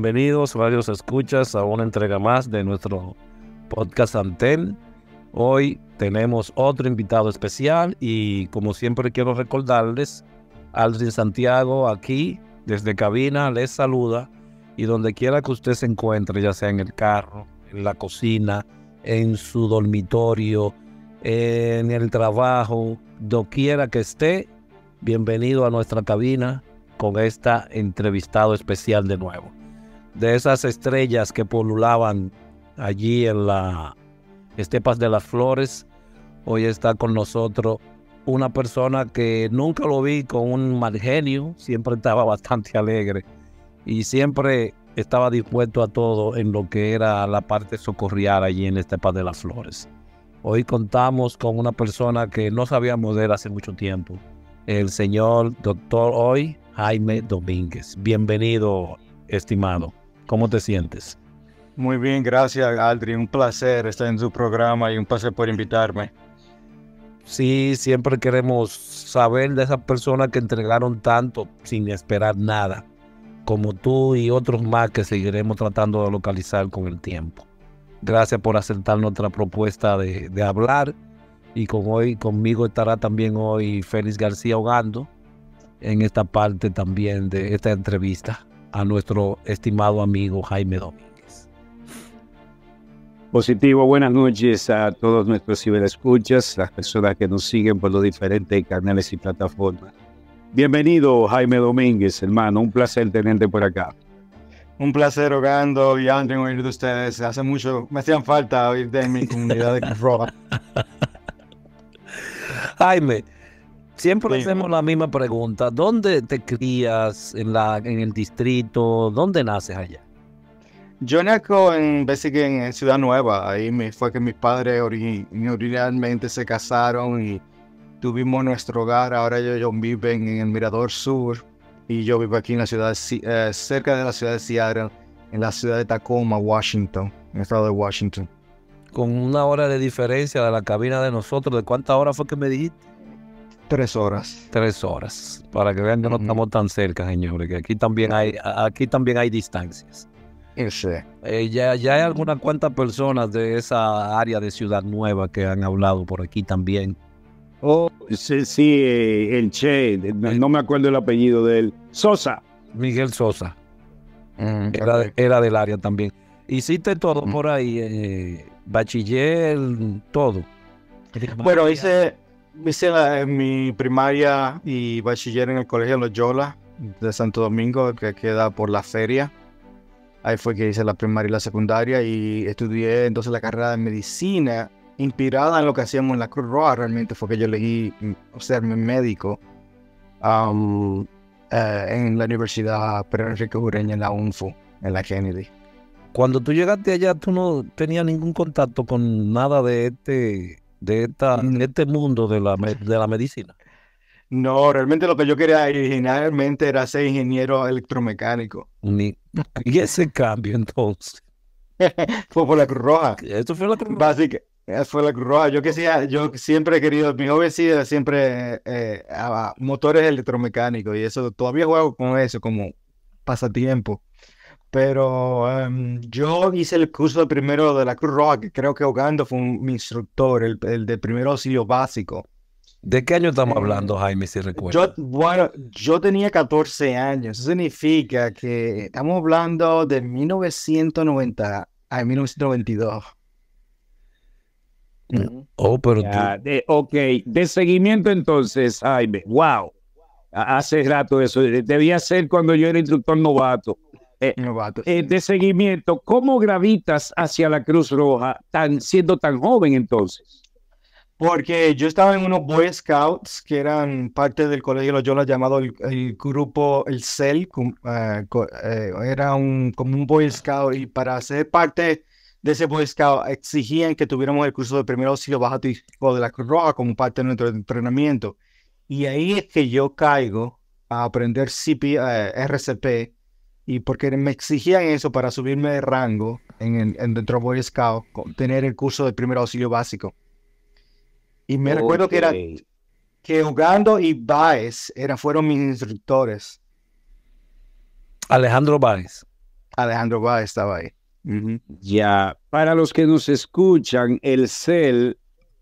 bienvenidos, varios escuchas a una entrega más de nuestro podcast Antel. Hoy tenemos otro invitado especial y como siempre quiero recordarles, Aldrin Santiago aquí desde cabina les saluda y donde quiera que usted se encuentre, ya sea en el carro, en la cocina, en su dormitorio, en el trabajo, doquiera que esté, bienvenido a nuestra cabina con esta entrevistado especial de nuevo de esas estrellas que polulaban allí en la Estepas de las Flores. Hoy está con nosotros una persona que nunca lo vi con un mal genio, siempre estaba bastante alegre y siempre estaba dispuesto a todo en lo que era la parte socorrial allí en Estepas de las Flores. Hoy contamos con una persona que no sabíamos de hace mucho tiempo, el señor doctor hoy Jaime Domínguez. Bienvenido, estimado. ¿Cómo te sientes? Muy bien, gracias Aldri. Un placer estar en su programa y un placer por invitarme. Sí, siempre queremos saber de esas personas que entregaron tanto sin esperar nada, como tú y otros más que seguiremos tratando de localizar con el tiempo. Gracias por aceptar nuestra propuesta de, hablar y con hoy conmigo estará también hoy Félix García Hogando en esta parte también de esta entrevista a nuestro estimado amigo Jaime Domínguez. Positivo, buenas noches a todos nuestros ciberescuchas, las personas que nos siguen por los diferentes canales y plataformas. Bienvenido, Jaime Domínguez, hermano, un placer tenerte por acá. Un placer, Ogando y Andrew, oír de ustedes. Hace mucho, me hacían falta oír de mi comunidad de roja. Jaime, Siempre le hacemos la misma pregunta. ¿Dónde te crías en, la, en el distrito? ¿Dónde naces allá? Yo nací en, en Ciudad Nueva. Ahí fue que mis padres originalmente se casaron y tuvimos nuestro hogar. Ahora ellos viven en el Mirador Sur y yo vivo aquí en la ciudad, eh, cerca de la ciudad de Seattle, en la ciudad de Tacoma, Washington, en el estado de Washington. Con una hora de diferencia de la cabina de nosotros, ¿de cuánta horas fue que me dijiste? Tres horas. Tres horas. Para que vean que no estamos tan cerca, señores, que aquí también hay, aquí también hay distancias. Ese. Eh, ya, hay algunas cuantas personas de esa área de Ciudad Nueva que han hablado por aquí también. Oh, sí, eh, el Che, eh. no, me acuerdo el apellido de él. Sosa. Miguel Sosa. Mm, era, del área también. Hiciste todo mm. por ahí, bachiller, todo. Bueno, hice hice mi primaria y bachiller en el colegio Loyola de Santo Domingo, que queda por la feria. Ahí fue que hice la primaria y la secundaria y estudié entonces la carrera de medicina, inspirada en lo que hacíamos en la Cruz Roja. Realmente fue que yo elegí mi médico eh, en la Universidad Pedro Enrique Ureña, en la UNFU, en la Kennedy. Cuando tú llegaste allá, tú no tenías ningún contacto con nada de este de, este mundo de la, de la medicina? No, realmente lo que yo quería originalmente era ser ingeniero electromecánico. ¿Y ese cambio entonces? fue por la Cruz Roja. Esto fue la Cruz Roja. Básica, fue la Cruz Roja. Yo, yo siempre he querido, mi joven siempre eh, motores electromecánicos y eso, todavía juego con eso como pasatiempo. Pero em, yo hice el curso primero de la Cruz Roja, creo que Ogando fue un, mi instructor, el, de primer auxilio básico. ¿De qué año estamos eh, hablando, Jaime, si recuerdas? bueno, yo tenía 14 años. Eso significa que estamos hablando de 1990 a 1992. Oh, pero ok, de seguimiento entonces, Jaime. Wow. Hace rato eso. Debía ser cuando yo era instructor novato. Eh, eh, de seguimiento, ¿cómo gravitas hacia la Cruz Roja tan, siendo tan joven entonces? Porque yo estaba en unos Boy Scouts que eran parte del colegio lo Loyola llamado el, grupo, el CEL, ah, eh, era un, como un Boy Scout y para ser parte de ese Boy Scout exigían que tuviéramos el curso de primer auxilio bajo de la Cruz Roja como parte de nuestro entrenamiento. Y ahí es que yo caigo a aprender CP, RCP y porque me exigían eso para subirme de rango en, el dentro Boy Scout, tener el curso de primer auxilio básico. Y me recuerdo que era que Ugando y Baez fueron mis instructores. Alejandro Baez. Alejandro Baez estaba ahí. Ya, para los que nos escuchan, el CEL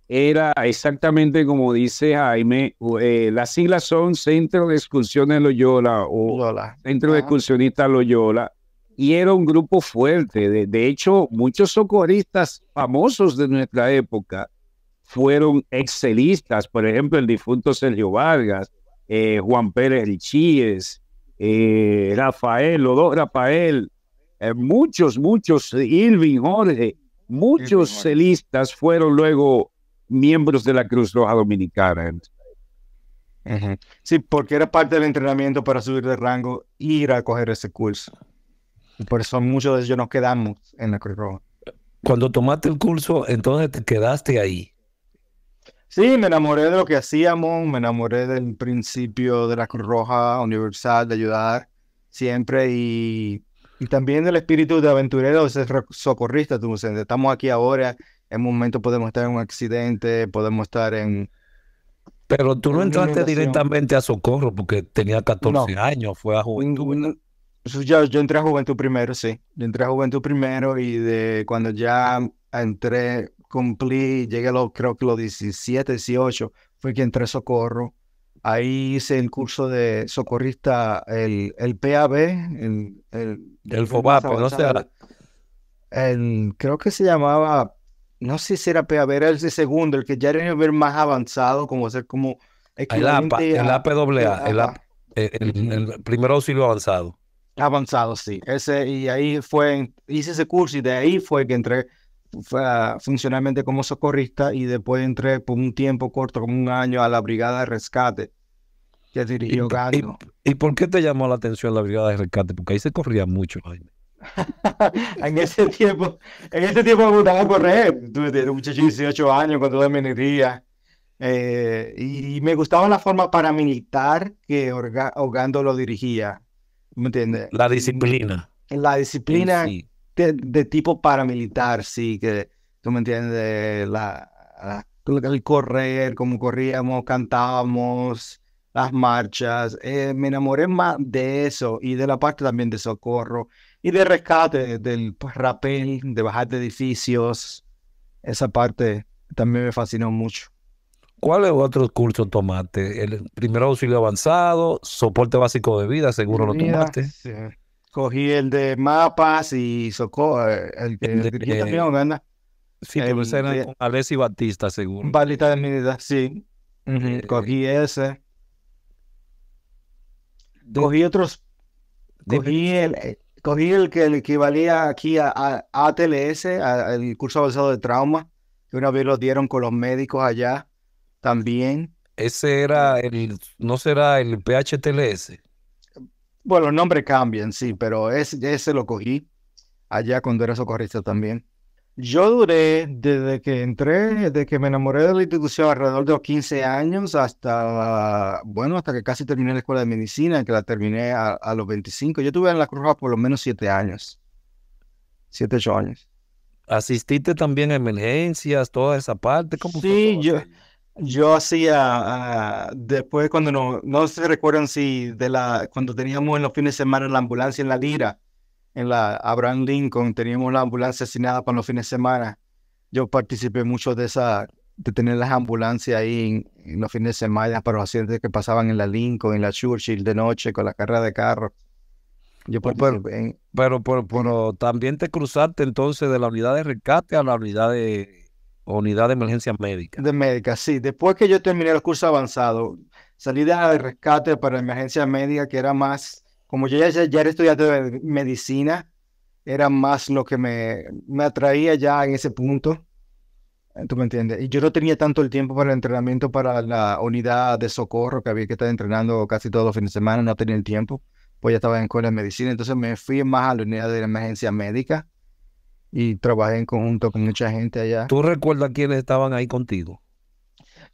era exactamente como dice Jaime, eh, las siglas son Centro de Excursiones Loyola o Centro de Excursionistas Loyola, y era un grupo fuerte. De, hecho, muchos socorristas famosos de nuestra época fueron excelistas, por ejemplo, el difunto Sergio Vargas, eh, Juan Pérez Richíes, eh, Rafael, Lodó Rafael, eh, muchos, muchos, Irving Jorge, muchos celistas fueron luego miembros de la Cruz Roja Dominicana. ¿eh? Sí, porque era parte del entrenamiento para subir de rango, ir a coger ese curso. por eso muchos de ellos nos quedamos en la Cruz Roja. Cuando tomaste el curso, entonces te quedaste ahí. Sí, me enamoré de lo que hacíamos, me enamoré del principio de la Cruz Roja Universal, de ayudar siempre y, también del espíritu de aventureros de socorristas. estamos aquí ahora en un momento podemos estar en un accidente, podemos estar en... Pero tú no entraste directamente a Socorro porque tenía 14 años, fue a Juventud. yo, entré a Juventud primero, sí. Yo entré a Juventud primero y de cuando ya entré, cumplí, llegué a los, creo que los 17, 18, fue que entré a Socorro. Ahí hice el curso de socorrista, el, el PAB, el... El, el, FOBAP, no sé. creo que se llamaba no sé si era PAB, era el segundo, el que ya era el más avanzado, como ser como... El APA, el APAA, el, APA, eh, el, el, primer auxilio avanzado. Avanzado, sí. Ese, y ahí fue, hice ese curso y de ahí fue que entré fue, funcionalmente como socorrista y después entré por un tiempo corto, como un año, a la Brigada de Rescate que dirigió ¿Y, Y, por qué te llamó la atención la Brigada de Rescate? Porque ahí se corría mucho, en ese tiempo, en ese tiempo me gustaba correr. Tuve de 18 años cuando mi energía. Eh, y, me gustaba la forma paramilitar que lo dirigía. ¿Me entiendes? La disciplina. La disciplina de, tipo paramilitar, sí, que tú me entiendes, la, el correr, como corríamos, cantábamos, las marchas. Eh, me enamoré más de eso y de la parte también de socorro y de rescate del pues, rapel, de bajar de edificios. Esa parte también me fascinó mucho. ¿Cuáles otros cursos tomaste? El primer auxilio avanzado, soporte básico de vida, seguro lo tomaste. Cogí el de mapas y socorro, el, que el, de, eh, Sí, eh, Alessi Batista, seguro. de sí. Eh, cogí ese. Cogí otros. Cogí el, cogí el que equivalía aquí a, ATLS, al curso avanzado de trauma, que una vez lo dieron con los médicos allá también. Ese era eh, el, no será el PHTLS. Bueno, el nombre cambian, sí, pero ese, ese lo cogí allá cuando era socorrista también. Yo duré desde que entré, desde que me enamoré de la institución alrededor de los 15 años hasta, bueno, hasta que casi terminé la escuela de medicina, que la terminé a, los 25. Yo tuve en la Cruz Roja por lo menos 7 años, 7, 8 años. ¿Asististe también a emergencias, toda esa parte? sí, yo, hacía, ah, después cuando no, no se recuerdan si de la, cuando teníamos en los fines de semana la ambulancia en la lira en la Abraham Lincoln, teníamos la ambulancia asignada para los fines de semana. Yo participé mucho de esa, de tener las ambulancias ahí en, los fines de semana para los accidentes que pasaban en la Lincoln, en la Churchill de noche con la carrera de carro. Yo pero, pero, también te cruzaste entonces de la unidad de rescate a la unidad de unidad de emergencia médica. De médica, sí. Después que yo terminé el curso avanzado salí de rescate para emergencia médica, que era más como yo ya, ya era estudiante de medicina, era más lo que me, atraía ya en ese punto. Eh, ¿Tú me entiendes? Y yo no tenía tanto el tiempo para el entrenamiento para la unidad de socorro que había que estar entrenando casi todos los fines de semana, no tenía el tiempo, pues ya estaba en escuela de medicina, entonces me fui más a la unidad de emergencia médica y trabajé en conjunto con mucha gente allá. ¿Tú recuerdas quiénes estaban ahí contigo?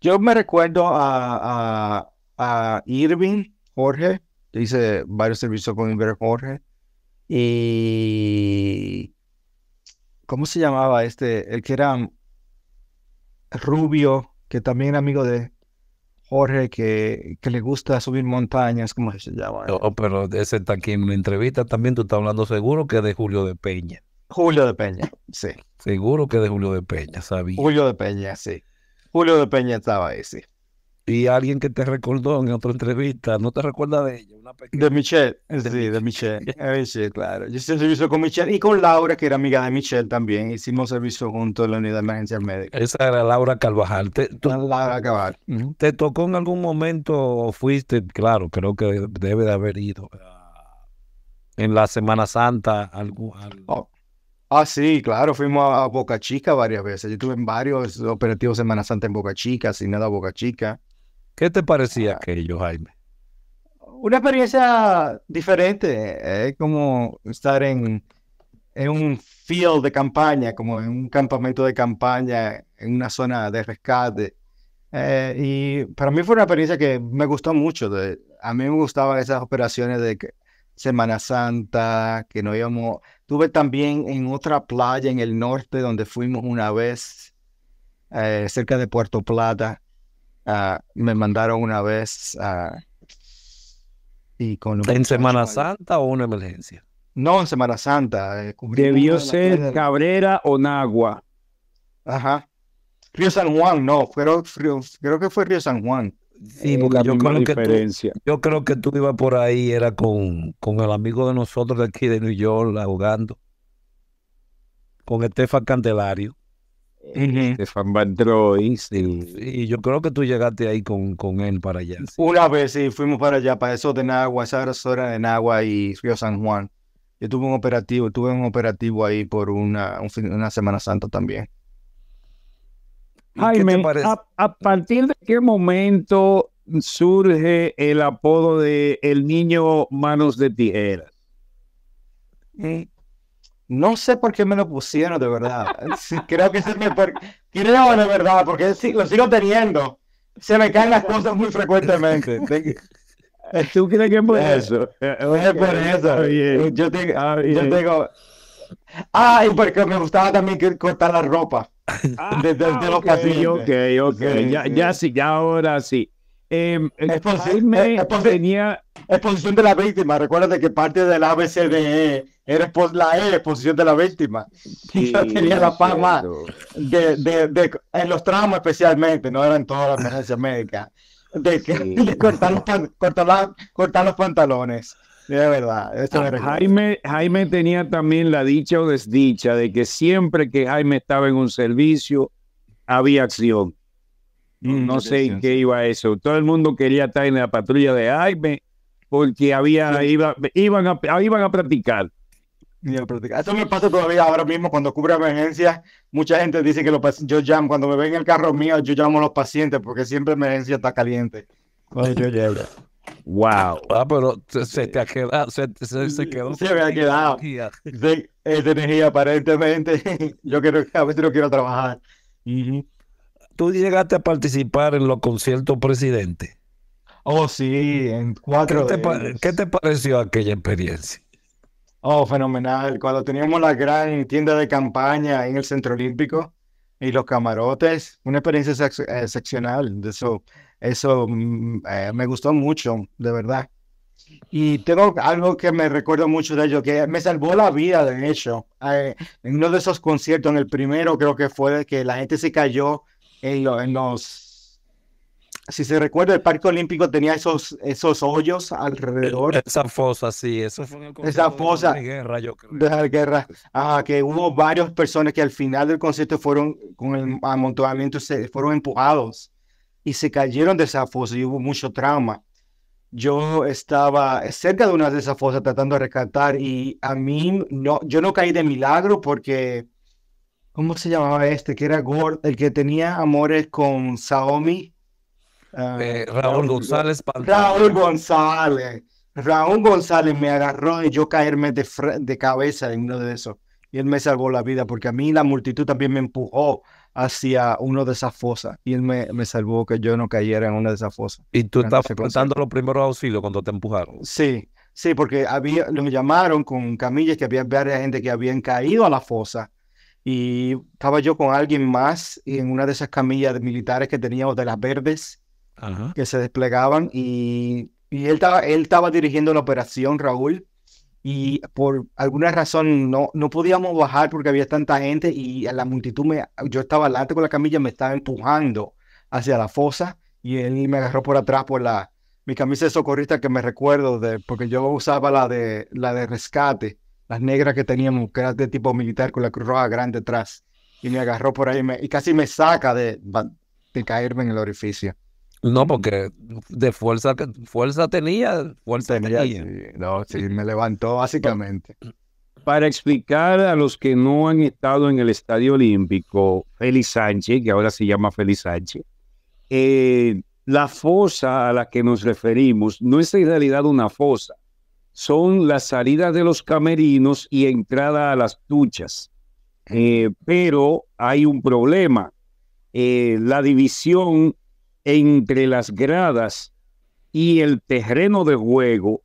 Yo me recuerdo a Irving, Jorge, yo hice varios servicios con Inver Jorge. Y. ¿Cómo se llamaba este? El que era rubio, que también era amigo de Jorge, que, que le gusta subir montañas, ¿cómo se llama? Oh, oh, pero ese está aquí en una entrevista también, tú estás hablando seguro que de Julio de Peña. Julio de Peña, sí. Seguro que de Julio de Peña, sabía. Julio de Peña, sí. Julio de Peña estaba ahí, sí y alguien que te recordó en otra entrevista, ¿no te recuerda de ella? Una De Michelle, sí, de Michelle. Eh, sí, claro. Yo hice servicio con Michelle y con Laura, que era amiga de Michelle también. Hicimos servicio junto en la unidad de Emergencias Médicas. Esa era Laura Carvajal. Laura Carvajal. ¿Te tocó en algún momento, o fuiste, claro, creo que debe de haber ido en la Semana Santa? Oh. Ah, sí, claro, fuimos a Boca Chica varias veces. Yo estuve en varios operativos Semana Santa en Boca Chica, sin nada Boca Chica. ¿Qué te parecía ah. aquello, Jaime? Una experiencia diferente. Eh, es como estar en, en un field de campaña, como en un campamento de campaña, en una zona de rescate. Eh, y para mí fue una experiencia que me gustó mucho. a mí me gustaban esas operaciones de Semana Santa, que no íbamos. Tuve también en otra playa en el norte donde fuimos una vez, eh, cerca de Puerto Plata, Ah, me mandaron una vez ah, y con en Semana Santa o una emergencia. No, en Semana Santa. Eh, Debió ser Cabrera o Nagua. Ajá. Río San Juan, no, pero, creo que fue Río San Juan. yo creo, que tú, yo ibas por ahí, era con, el amigo de nosotros de aquí de New York, ahogando, con Estefan Candelario. Eh, este Van Y yo creo que tú llegaste ahí con, él para allá. Una vez, sí, fuimos para allá, para eso de Nagua, esa zona de Nagua y Río San Juan. Yo tuve un operativo, tuve un operativo ahí por una, una Semana Santa también. a, partir de qué momento surge el apodo de El Niño Manos de Tijeras? ¿Eh? No sé por qué me lo pusieron, de verdad. creo que se me... tiene Creo, de verdad, porque lo sigo teniendo. Se me caen las cosas muy frecuentemente. que es eso? Es por eso. Eh, yo tengo... Ah, porque me gustaba también cortar la ropa. Desde ah, ah, los pasillos. Ok, ok. ya, sí, ya ahora sí. Em, es posible. Eh, tenía exposición de la víctima. Recuerda que parte del ABCDE era la E, exposición de la víctima. Sí, Yo tenía la fama de, en los tramos especialmente, no eran todas las emergencias médicas, de, que, cortar, los, pantalones. De verdad, ah, pues. Jaime, Jaime tenía también la dicha o desdicha de que siempre que Jaime estaba en un servicio, había acción. Mm, no, no sé en qué iba eso. Todo el mundo quería estar en la patrulla de Jaime porque había, iba, iban, a, ah, iban a practicar. Eso me pasa todavía ahora mismo cuando cubre emergencias. Mucha gente dice que los yo llamo, cuando me ven en el carro mío, yo llamo a los pacientes porque siempre emergencia está caliente. Wow. Ah, pero se, te ha quedado, se, se, quedó. Se me ha quedado. Energía. energía, aparentemente. Yo quiero, a veces no quiero trabajar. Tú llegaste a participar en los conciertos presidente. Oh, sí, en cuatro. ¿Qué te, pareció aquella experiencia? Oh, fenomenal. Cuando teníamos la gran tienda de campaña en el Centro Olímpico y los camarotes, una experiencia eh, excepcional. eso, eso mm, eh, me gustó mucho, de verdad. Y tengo algo que me recuerdo mucho de ello, que me salvó la vida, de hecho. Eh, en uno de esos conciertos, en el primero creo que fue que la gente se cayó en los si se recuerda, el Parque Olímpico tenía esos, esos hoyos alrededor. Esa fosa, sí, Esa fosa de la guerra, yo De la guerra. Ah, que hubo varias personas que al final del concierto fueron, con el amontonamiento, se fueron empujados y se cayeron de esa fosa y hubo mucho trauma. Yo estaba cerca de una de esas fosas tratando de rescatar y a mí no, yo no caí de milagro porque, ¿cómo se llamaba este? Que era Gord, el que tenía amores con Saomi Ah, eh, Raúl, González. Raúl González. Raúl González me agarró y yo caerme de, de cabeza en uno de esos. Y él me salvó la vida porque a mí la multitud también me empujó hacia uno de esas fosas y él me, me salvó que yo no cayera en una de esas fosas. ¿Y tú estabas contando los primeros auxilios cuando te empujaron? Sí, sí, porque había, los llamaron con camillas que había varias gente que habían caído a la fosa y estaba yo con alguien más en una de esas camillas militares que teníamos de las verdes que se desplegaban y, y él, estaba, él estaba dirigiendo la operación, Raúl, y por alguna razón no, no podíamos bajar porque había tanta gente y la multitud, me, yo estaba adelante con la camilla, me estaba empujando hacia la fosa y él me agarró por atrás por la, mi camisa de socorrista que me recuerdo de, porque yo usaba la de, la de rescate, las negras que teníamos, que era de tipo militar con la cruz roja grande atrás. Y me agarró por ahí y casi me saca de, de caerme en el orificio. No, porque de fuerza, fuerza tenía, fuerza tenía. no, sí, me levantó básicamente. Para explicar a los que no han estado en el Estadio Olímpico, Félix Sánchez, que ahora se llama Félix Sánchez, eh, la fosa a la que nos referimos no es en realidad una fosa, son las salidas de los camerinos y entrada a las duchas. Eh, pero hay un problema. Eh, la división entre las gradas y el terreno de juego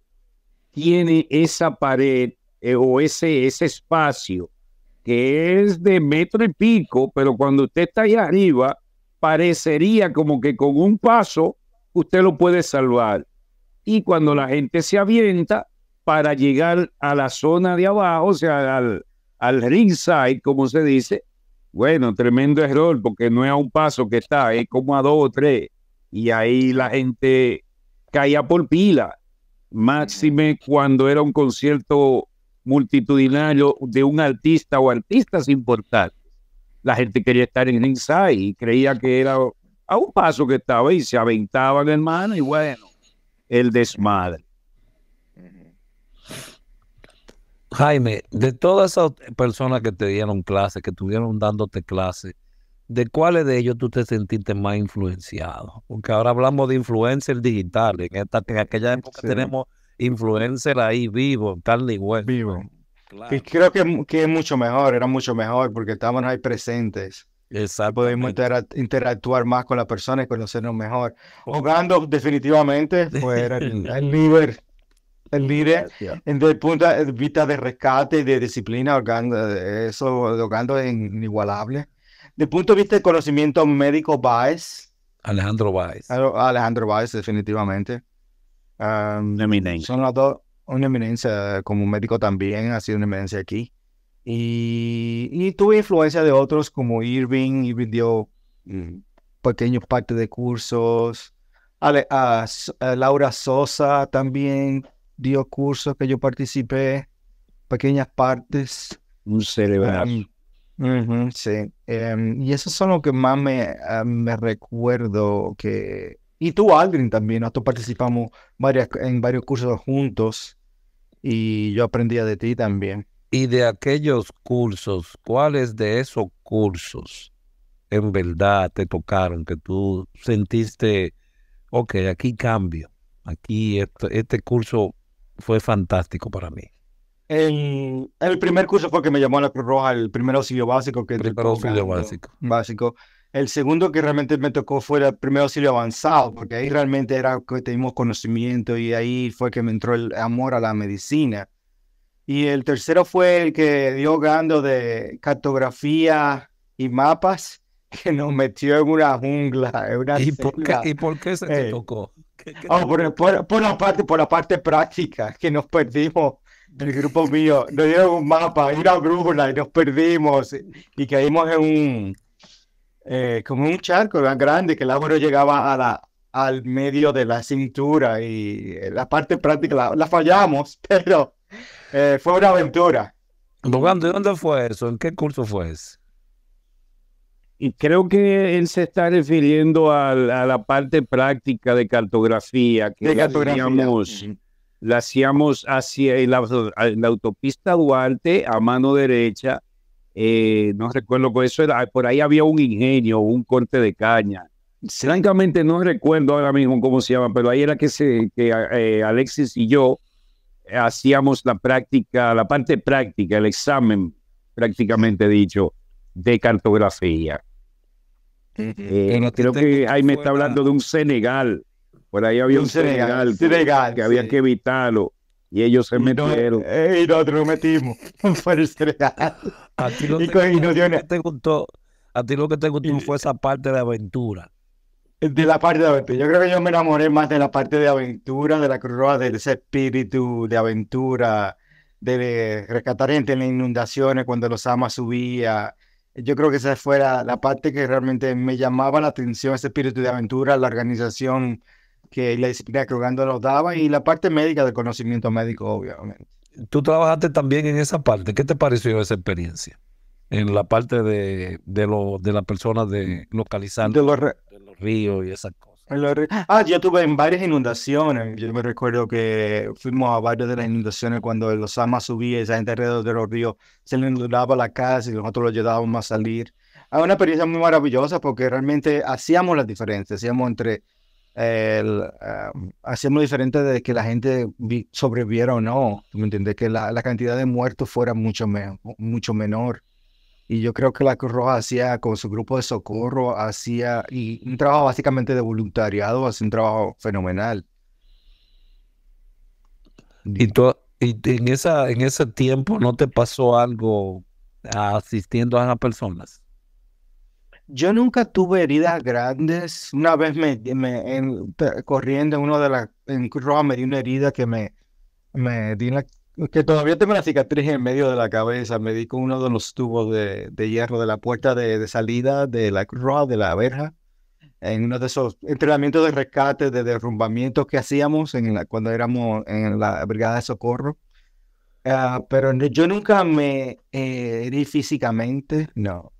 tiene esa pared eh, o ese, espacio que es de metro y pico, pero cuando usted está ahí arriba, parecería como que con un paso usted lo puede salvar. Y cuando la gente se avienta para llegar a la zona de abajo, o sea, al, al ringside, como se dice, bueno, tremendo error, porque no es a un paso que está, es como a dos o tres. Y ahí la gente caía por pila. Máxime cuando era un concierto multitudinario de un artista o artistas importantes. La gente quería estar en inside y creía que era a un paso que estaba y se aventaban, hermano, y bueno, el desmadre. Jaime, de todas esas personas que te dieron clases, que estuvieron dándote clases, ¿de cuáles de ellos tú te sentiste más influenciado? Porque ahora hablamos de influencers digitales, en, esta, en aquella época tenemos influencers ahí vivo, tal y Vivo. Y creo que, es mucho mejor, era mucho mejor porque estábamos ahí presentes. Exacto. Podemos interactuar más con las personas y conocernos mejor. Oh. Jugando definitivamente, pues el, el líder líder desde el punto de vista de rescate y de disciplina, eh, eso eso es inigualable. Desde el punto de vista de conocimiento médico, Baez. Alejandro Baez. Alejandro Baez, definitivamente. Um, eminencia. Son las dos, una eminencia eh, como médico también, ha sido una eminencia aquí. Y, tuve influencia de otros como Irving, Irving dio mm, pequeños partes de cursos. Ah, eh, Laura Sosa también dio cursos que yo participé, pequeñas partes. Un cerebral. Em, sí, em, y esos son los que más me, em, me recuerdo que... Y tú, Aldrin, también, nosotros participamos en varios cursos juntos y yo aprendía de ti también. Y de aquellos cursos, ¿cuáles de esos cursos en verdad te tocaron, que tú sentiste, ok, aquí cambio, aquí este, este curso fue fantástico para mí. El, primer curso fue que me llamó a la Cruz Roja, el primer auxilio básico. que mm. básico. El segundo que realmente me tocó fue el primer auxilio avanzado, porque ahí realmente era que teníamos conocimiento y ahí fue que me entró el amor a la medicina. Y el tercero fue el que dio gando de cartografía y mapas, que nos metió en una jungla. ¿Y, por qué, ¿Y, se te eh, tocó? Oh, por, la parte, por la parte práctica, que nos perdimos, el grupo mío, nos dieron un mapa y una brújula y nos perdimos y caímos en un, eh, un charco tan grande que el agua llegaba a la, al medio de la cintura y eh, la parte práctica la, fallamos, pero eh, fue una aventura. ¿De dónde fue eso? ¿En qué curso fue eso? Y creo que él se está refiriendo a, la parte práctica de cartografía que la, Hacíamos, la hacíamos hacia la, autopista Duarte a mano derecha. Eh, no recuerdo con eso era, por ahí había un ingenio, un corte de caña. Francamente no recuerdo ahora mismo cómo se llama, pero ahí era que, se, que eh, Alexis y yo hacíamos la práctica, la parte práctica, el examen prácticamente dicho, de cartografía. Eh, no creo que me está hablando de un Senegal. Por ahí había un, Senegal, que había que evitarlo. Y ellos se metieron. Eh, y nosotros metimos A ti lo, que te gustó, a ti lo que te gustó fue esa parte de aventura. De la parte de aventura. Yo creo que yo me enamoré más de la parte de aventura, de la Cruz del de ese espíritu de aventura, de rescatar gente en las inundaciones cuando los amas subía yo creo que esa fue la, parte que realmente me llamaba la atención, ese espíritu de aventura, la organización que la disciplina que nos daba y la parte médica del conocimiento médico, obviamente. Tú trabajaste también en esa parte. ¿Qué te pareció esa experiencia? En la parte de, de, lo, de la persona de localizar los, los ríos y esas cosas. Ah, ah yo tuve en varias inundaciones. Yo me recuerdo que fuimos a varias de las inundaciones cuando los amas subía, esa gente alrededor de los ríos se le inundaba la casa y nosotros lo ayudábamos a salir. Es ah, una experiencia muy maravillosa porque realmente hacíamos la diferencia, hacíamos entre eh, el, hacíamos diferente de que la gente sobreviviera o no, ¿me Que la, cantidad de muertos fuera mucho, mucho menor. Y yo creo que la Cruz Roja hacía con su grupo de socorro, hacía y un trabajo básicamente de voluntariado, hacía un trabajo fenomenal. Y, y en, esa, en ese tiempo no te pasó algo asistiendo a las personas. Yo nunca tuve heridas grandes. Una vez me, me corriendo en de las en Cruz Roja me di una herida que me, me di una que todavía tengo la cicatriz en medio de la cabeza. Me di con uno de los tubos de, hierro de la puerta de, salida de la cruz de la verja, en uno de esos entrenamientos de rescate, de derrumbamiento que hacíamos en cuando éramos en la brigada de socorro. Ah, pero yo nunca me eh, herí físicamente, no.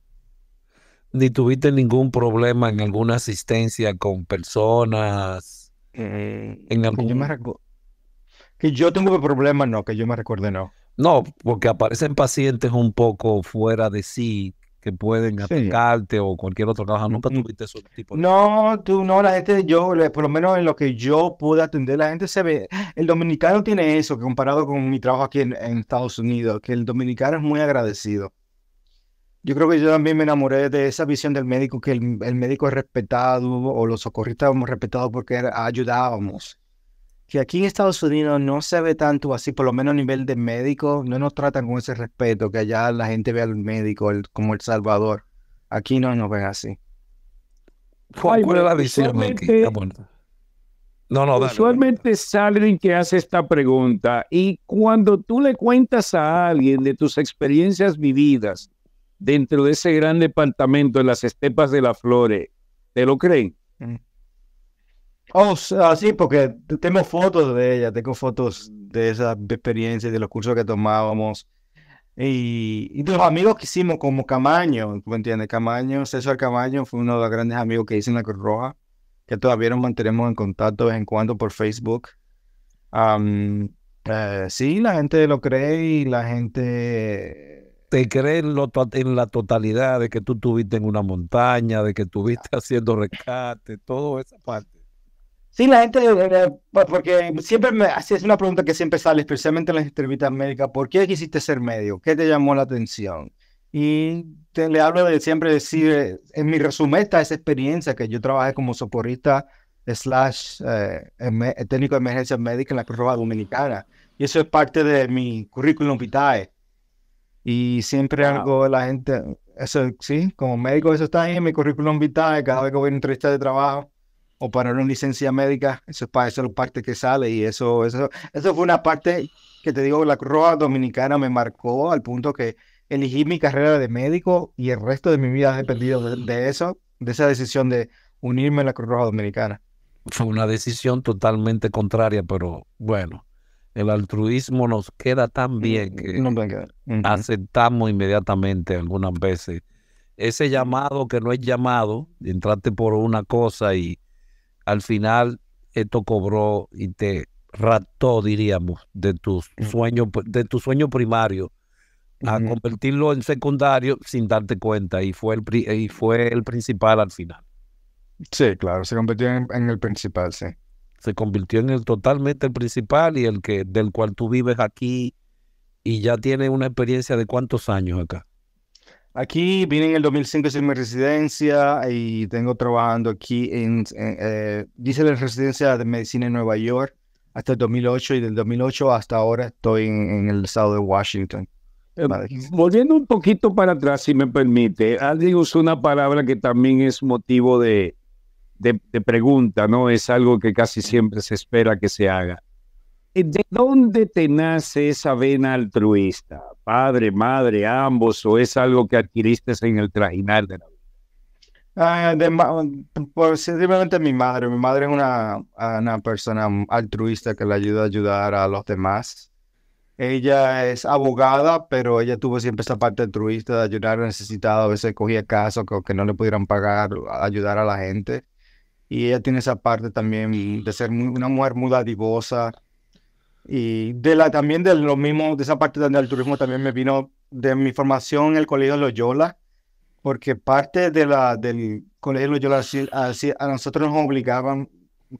¿Ni tuviste ningún problema en alguna asistencia con personas? Eh, en pues algún... Que yo tengo problemas, no, que yo me recuerde, no. No, porque aparecen pacientes un poco fuera de sí que pueden atacarte o cualquier otro trabajo Nunca tuviste ese tipo No, tú no, la gente, yo, por lo menos en lo que yo pude atender, la gente se ve, el dominicano tiene eso, comparado con mi trabajo aquí en, Estados Unidos, que el dominicano es muy agradecido. Yo creo que yo también me enamoré de esa visión del médico, que el, médico es respetado o los socorristas somos respetados porque ayudábamos que aquí en Estados Unidos no se ve tanto así, por lo menos a nivel de médico, no nos tratan con ese respeto que allá la gente ve al médico como El Salvador. Aquí no nos ven así. ¿Cuál, la visión? Ah, no, no, dale, Usualmente salen que hace esta pregunta y cuando tú le cuentas a alguien de tus experiencias vividas dentro de ese gran departamento en las estepas de la flores, ¿te lo creen? Mm. Oh, ah, sí, porque tengo fotos de ella, tengo fotos de esa experiencia, de los cursos que tomábamos y, de los amigos que hicimos como Camaño, ¿me entiendes? Camaño, César Camaño fue uno de los grandes amigos que hice en la Cruz Roja, que todavía nos mantenemos en contacto de vez en cuando por Facebook. Eh, sí, la gente lo cree y la gente te cree en la totalidad de que tú estuviste en una montaña, de que estuviste haciendo rescate, toda esa parte. Sí, la gente, eh, eh, porque siempre me es una pregunta que siempre sale, especialmente en las entrevistas médicas, ¿por qué quisiste ser médico? ¿Qué te llamó la atención? Y te, le hablo de siempre decir, en mi resumen está esa experiencia que yo trabajé como socorrista slash eh, técnico de emergencias médica en la Cruz Roja Dominicana. Y eso es parte de mi currículum vitae. Y siempre algo de la gente, eso sí, como médico eso está ahí en mi currículum vitae cada vez que voy a una entrevista de trabajo o para una licencia médica, eso es para eso parte que sale y eso, eso, eso fue una parte que te digo, la Cruz Roja Dominicana me marcó al punto que elegí mi carrera de médico y el resto de mi vida ha dependido de, eso, de esa decisión de unirme a la Cruz Roja Dominicana. Fue una decisión totalmente contraria, pero bueno, el altruismo nos queda tan mm, bien que aceptamos inmediatamente algunas veces ese llamado que no es llamado, entrarte por una cosa y al final esto cobró y te raptó, diríamos, de mm. de tu sueño primario a convertirlo en secundario sin darte cuenta y fue el, y fue el principal al final. Sí, claro, se convirtió en, el principal, sí. Se convirtió en el totalmente el principal y el que del cual tú vives aquí y ya tiene una experiencia de cuántos años acá. Aquí vine en el 2005 sin mi residencia y tengo trabajando aquí en, dice eh, la residencia de medicina en Nueva York hasta el 2008 y del 2008 hasta ahora estoy en, el estado de Washington. Eh, volviendo un poquito para atrás, si me permite, alguien usó una palabra que también es motivo de, de, de pregunta, ¿no? Es algo que casi siempre se espera que se haga. Eh, ¿De dónde te nace esa vena altruista? ¿Padre, madre, ambos? ¿O es algo que adquiriste en el trajinar de la vida? Ah, simplemente mi madre. Mi madre es una, una persona altruista que le ayuda a ayudar a los demás. Ella es abogada, pero ella tuvo siempre esa parte altruista de ayudar a necesitados. A veces cogía casos que, no le pudieran pagar, ayudar a la gente. Y ella tiene esa parte también de ser una mujer muy dadivosa y de la, también de lo mismo, de esa parte del turismo también me vino de mi formación en el Colegio Loyola, porque parte de la, del Colegio Loyola a, a nosotros nos obligaban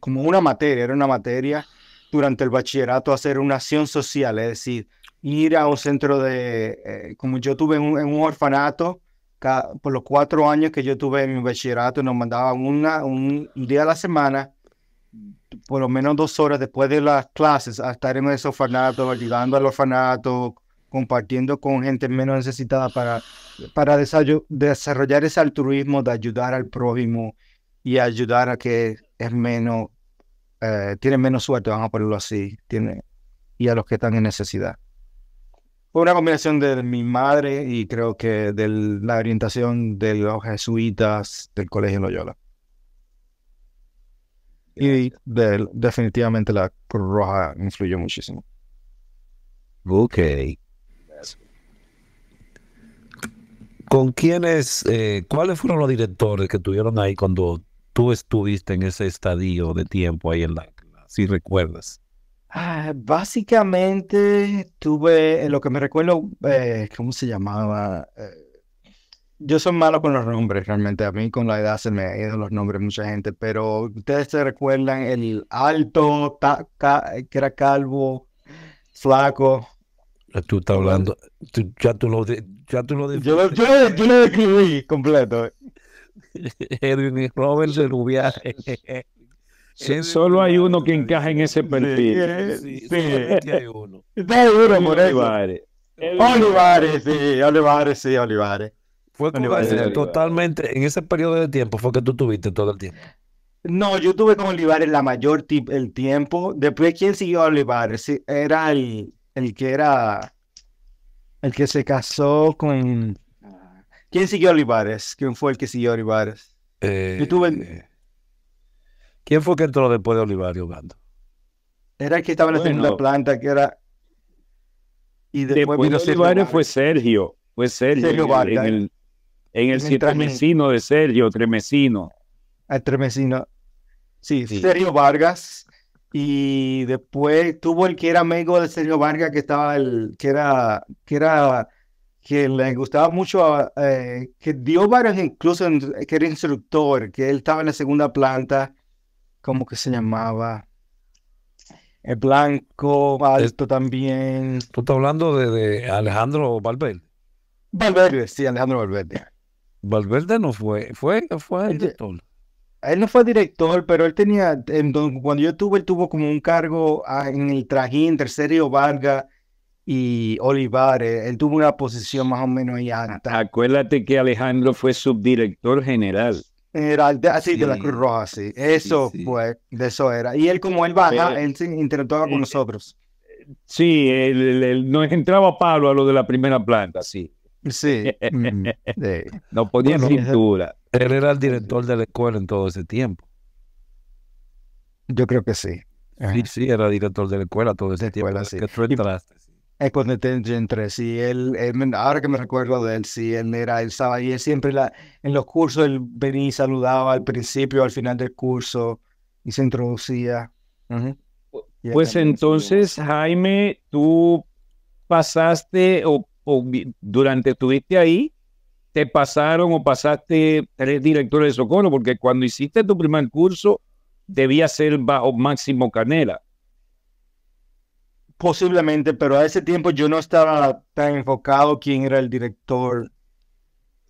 como una materia, era una materia durante el bachillerato hacer una acción social, es decir, ir a un centro de, eh, como yo tuve en un, orfanato, por los cuatro años que yo tuve en mi bachillerato, nos mandaban un día a la semana por lo menos dos horas después de las clases estaremos estar en ese orfanato, ayudando al orfanato, compartiendo con gente menos necesitada para, para desarrollar ese altruismo de ayudar al prójimo y ayudar a que es menos, eh, tiene menos suerte, vamos a ponerlo así, tiene, y a los que están en necesidad. Fue una combinación de mi madre y creo que de la orientación de los jesuitas del Colegio Loyola. Y definitivamente la Roja influyó muchísimo. Ok. ¿Con quiénes, eh, cuáles fueron los directores que tuvieron ahí cuando tú estuviste en ese estadio de tiempo ahí en la, si recuerdas? Ah, básicamente tuve, lo que me recuerdo, eh, ¿cómo se llamaba? Eh, yo soy malo con los nombres, realmente. A mí con la edad se me han ido los nombres mucha gente, pero ustedes se recuerdan el alto, que era calvo, flaco. Tú estás hablando, ya tú lo, yo, yo, yo, lo describí completo. Edwin Roberts, el solo hay uno que encaja en ese perfil. Eh, sí, sí, sí. hay uno. Olivares. Olivares, sí, Olivares, sí, Olivares. Fue con totalmente, en ese periodo de tiempo fue que tú tuviste todo el tiempo. No, yo tuve con Olivares la mayor el tiempo. Después, ¿quién siguió a Olivares? Era el, que era. El que se casó con. ¿Quién siguió a Olivares? ¿Quién fue el que siguió a Olivares? Eh, ¿Quién fue que entró después de Olivares jugando? Era el que estaba en la segunda planta, que era. Y después, de Olivares, fue Sergio. Fue Sergio. Sergio en el sitio Tremesino de Sergio, Tremesino. Ah, el Sí, Sergio Vargas. Y después tuvo el que era amigo de Sergio Vargas, que estaba el, que era, que era, que le gustaba mucho, eh, que dio varios, incluso que era instructor, que él estaba en la segunda planta, como que se llamaba? El blanco, alto también. Tú estás hablando de, de Alejandro Valverde. Valverde, sí, Alejandro Valverde. Valverde no fue, fue, fue director. Él no fue director, pero él tenía, cuando yo estuve, él tuvo como un cargo ah, en el trajín entre Sergio Vargas y Olivares. Él tuvo una posición más o menos ahí alta. Acuérdate que Alejandro fue subdirector general. General, así ah, de la Cruz Roja, sí. Eso, fue, de eso era. Y él, como él baja, eh, él se interactuaba con eh, nosotros. Eh, sí, él, nos entraba a a lo de la primera planta, sí. Sí. Mm, no ponía cintura. Él era el director de la escuela en todo ese tiempo. Yo creo que sí. Sí, sí, era director de la escuela todo ese tiempo. sí. que tú Es sí, él, ahora que me recuerdo de él, sí, él era, él estaba ahí, él siempre la, en los cursos, él venía y saludaba al principio, al final del curso, y se introducía. Pues entonces, Jaime, tú pasaste o o durante estuviste ahí, te pasaron o pasaste tres directores de socorro, porque cuando hiciste tu primer curso, debía ser bajo Máximo Canela. Posiblemente, pero a ese tiempo yo no estaba tan enfocado quién era el director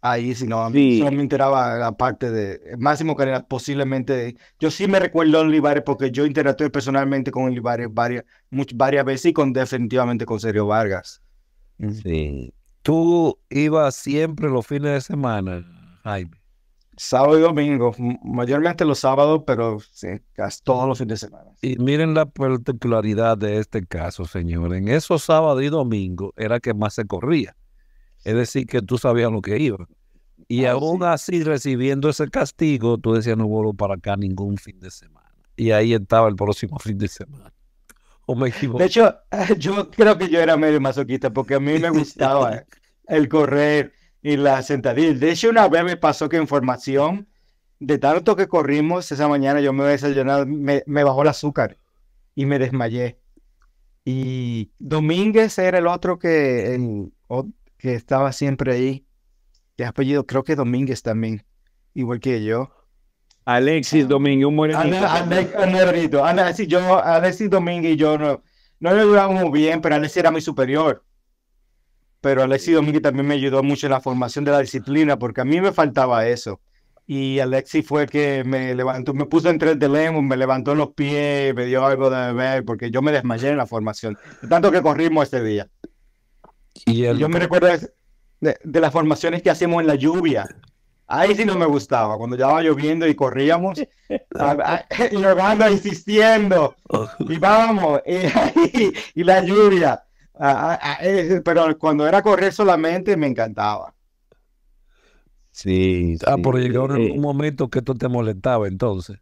ahí, sino a solo me enteraba la parte de Máximo Canela, posiblemente. Yo sí me recuerdo a Olivares porque yo interactué personalmente con Olivares varias, varias veces y con definitivamente con Sergio Vargas. Sí. ¿Tú ibas siempre los fines de semana, Jaime? Sábado y domingo, mayormente los sábados, pero sí, casi todos los fines de semana. Y miren la particularidad de este caso, señor. En esos sábados y domingos era que más se corría. Es decir, que tú sabías lo que iba. Y ah, aún así, recibiendo ese castigo, tú decías, no vuelvo para acá ningún fin de semana. Y ahí estaba el próximo fin de semana. De hecho, yo creo que yo era medio masoquista porque a mí me gustaba el correr y la sentadilla. De hecho, una vez me pasó que en formación, de tanto que corrimos esa mañana, yo me voy a me, bajó el azúcar y me desmayé. Y Domínguez era el otro que, que estaba siempre ahí. que apellido, creo que Domínguez también, igual que yo. Alexis ah. Domínguez, un morenito. Un Alexis, yo, Alexis Domínguez y yo no, no le muy bien, pero Alexis era mi superior. Pero Alexis Domínguez también me ayudó mucho en la formación de la disciplina, porque a mí me faltaba eso. Y Alexis fue el que me levantó, me puso entre el de me levantó en los pies, me dio algo de beber, porque yo me desmayé en la formación. Tanto que corrimos ese día. Y Yo me recuerdo de, de las formaciones que hacemos en la lluvia Ahí sí no me gustaba, cuando ya va lloviendo y corríamos, y y insistiendo, y vamos, y, la lluvia. Eh, pero cuando era correr solamente me encantaba. Sí. Ah, por eh. un momento que esto te molestaba entonces.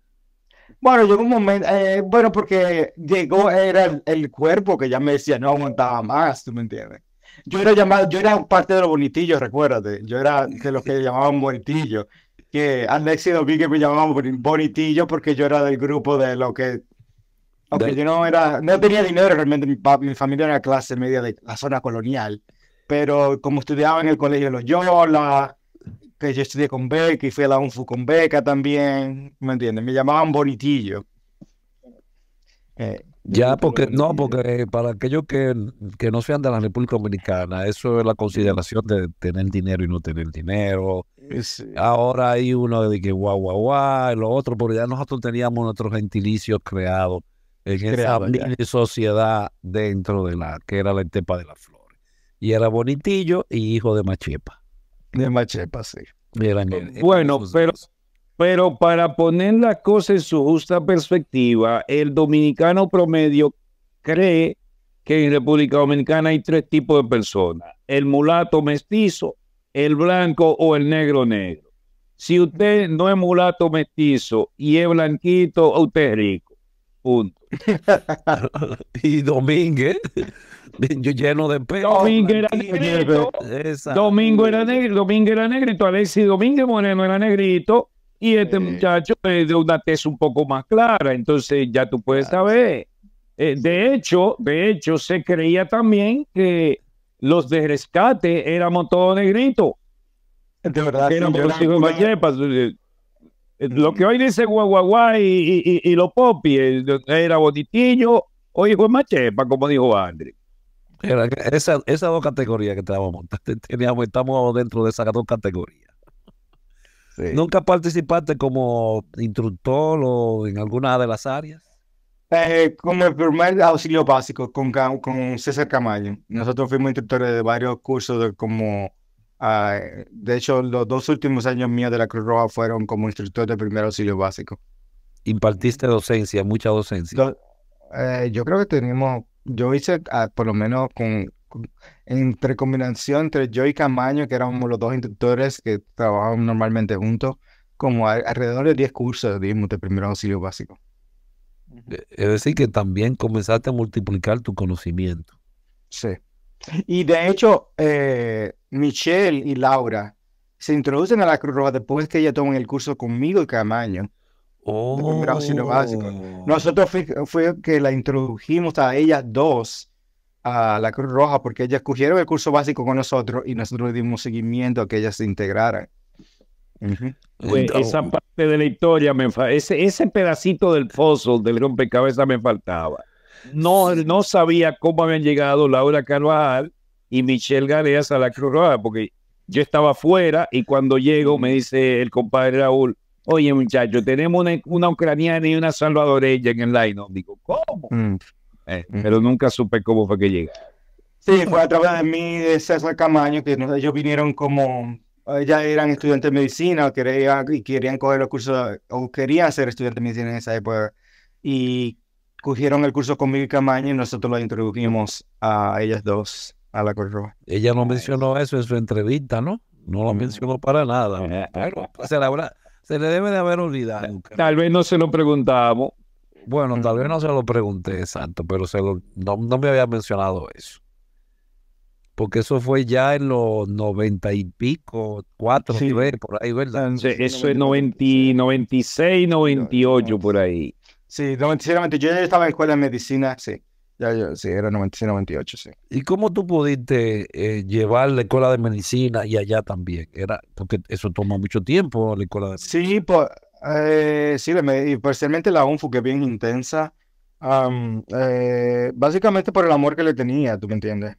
Bueno, llegó un momento, eh, bueno, porque llegó, era el, el, cuerpo que ya me decía, no aguantaba más, ¿tú me entiendes? yo era llamado, yo era parte de los bonitillos, recuérdate. Yo era de los que llamaban bonitillo. Que Alexis y que me llamaban bonitillo porque yo era del grupo de los que. Aunque yo no era, no tenía dinero realmente, mi, familia era clase media de la zona colonial, pero como estudiaba en el colegio de los Yola, que yo estudié con beca y fui a la UNFU con beca también, ¿me entiendes? Me llamaban Bonitillo. Eh, ya, porque no, porque eh. para aquellos que, que, no sean de la República Dominicana, eso es la consideración de tener dinero y no tener dinero. Eh. Ahora hay uno de que guau, guau, guau, y lo otro, porque ya nosotros teníamos nuestros gentilicios creados en esa sociedad dentro de la que era la estepa de las Flores. Y era bonitillo y hijo de Machepa. De Machepa, sí. bueno, pero pero para poner las cosas en su justa perspectiva, el dominicano promedio cree que en República Dominicana hay tres tipos de personas, el mulato mestizo, el blanco o el negro negro. Si usted no es mulato mestizo y es blanquito, usted es rico. Punto. y Domínguez, yo lleno de pelo. Domínguez era negro. Domingo era negro, domínguez era negrito, Alexis Domínguez Moreno era negrito y este eh. muchacho es de una tesis un poco más clara, entonces ya tú puedes saber. Eh, de hecho, de hecho, se creía también que los de rescate éramos todos negritos. De verdad, que éramos de Lo que hoy dice Guaguaguá y, y, y, los popis, eh, era bonitillo o hijo Machepa, como dijo André. esas dos categorías que tenemos, teníamos, estamos dentro de esas dos categorías. ¿Nunca participaste como instructor o en alguna de las áreas? Eh, como el primer auxilio básico con, con César Camayo. Nosotros fuimos instructores de varios cursos de como... Ah, de hecho, los dos últimos años míos de la Cruz Roja fueron como instructor de primer auxilio básico. ¿Impartiste docencia, mucha docencia? Eh, yo creo que tenemos, yo hice ah, por lo menos con, entre combinación entre yo y Camaño, que éramos los dos instructores que trabajaban normalmente juntos, como alrededor de 10 cursos de primer auxilio básico. Eh, es decir, que también comenzaste a multiplicar tu conocimiento. Sí. Y de hecho, eh, Michelle y Laura se introducen a la Cruz Roja después que ella toman el curso conmigo y Camaño. primer básico. Oh. Nosotros fue, que la introdujimos a ellas dos a la Cruz Roja porque ellas cogieron el curso básico con nosotros y nosotros dimos seguimiento a que ellas se integraran. Pues, esa parte de la historia ese, ese pedacito del foso del rompecabezas me faltaba. No, no sabía cómo habían llegado Laura Carvajal y Michelle Galeas a la Cruz Roja, porque yo estaba afuera y cuando llego me mm. dice el compadre Raúl, oye muchacho, tenemos una, ucraniana y una salvadoreña en el line. Digo, ¿cómo? Mm. Eh, mm. pero nunca supe cómo fue que llegué. Sí, fue a través de mí, de César Camaño, que ellos vinieron como, eh, ya eran estudiantes de medicina, querían, y querían coger los cursos, o querían ser estudiantes de medicina en esa época, y cogieron el curso conmigo y Camaño, y nosotros lo introdujimos a ellas dos, a la Corroa. Ella no mencionó eso en su entrevista, ¿no? No lo mm. mencionó para nada. Eh, pero se, la se le debe de haber olvidado. Tal vez no se lo preguntamos, bueno, tal vez no se lo pregunté exacto, pero se lo, no, me había mencionado eso. Porque eso fue ya en los noventa y pico, cuatro, tres, por ahí, ¿verdad? Entonces, eso es noventa y ocho, por ahí. Sí, noventa y ocho. Yo ya estaba en la escuela de medicina, sí. Ya, sí, era y 98, sí. ¿Y cómo tú pudiste llevar la escuela de medicina y allá también? Era porque eso toma mucho tiempo, la escuela de medicina. Sí, pues. Eh, sí, y especialmente la UNFU, que es bien intensa. Eh, básicamente por el amor que le tenía, ¿tú me entiendes?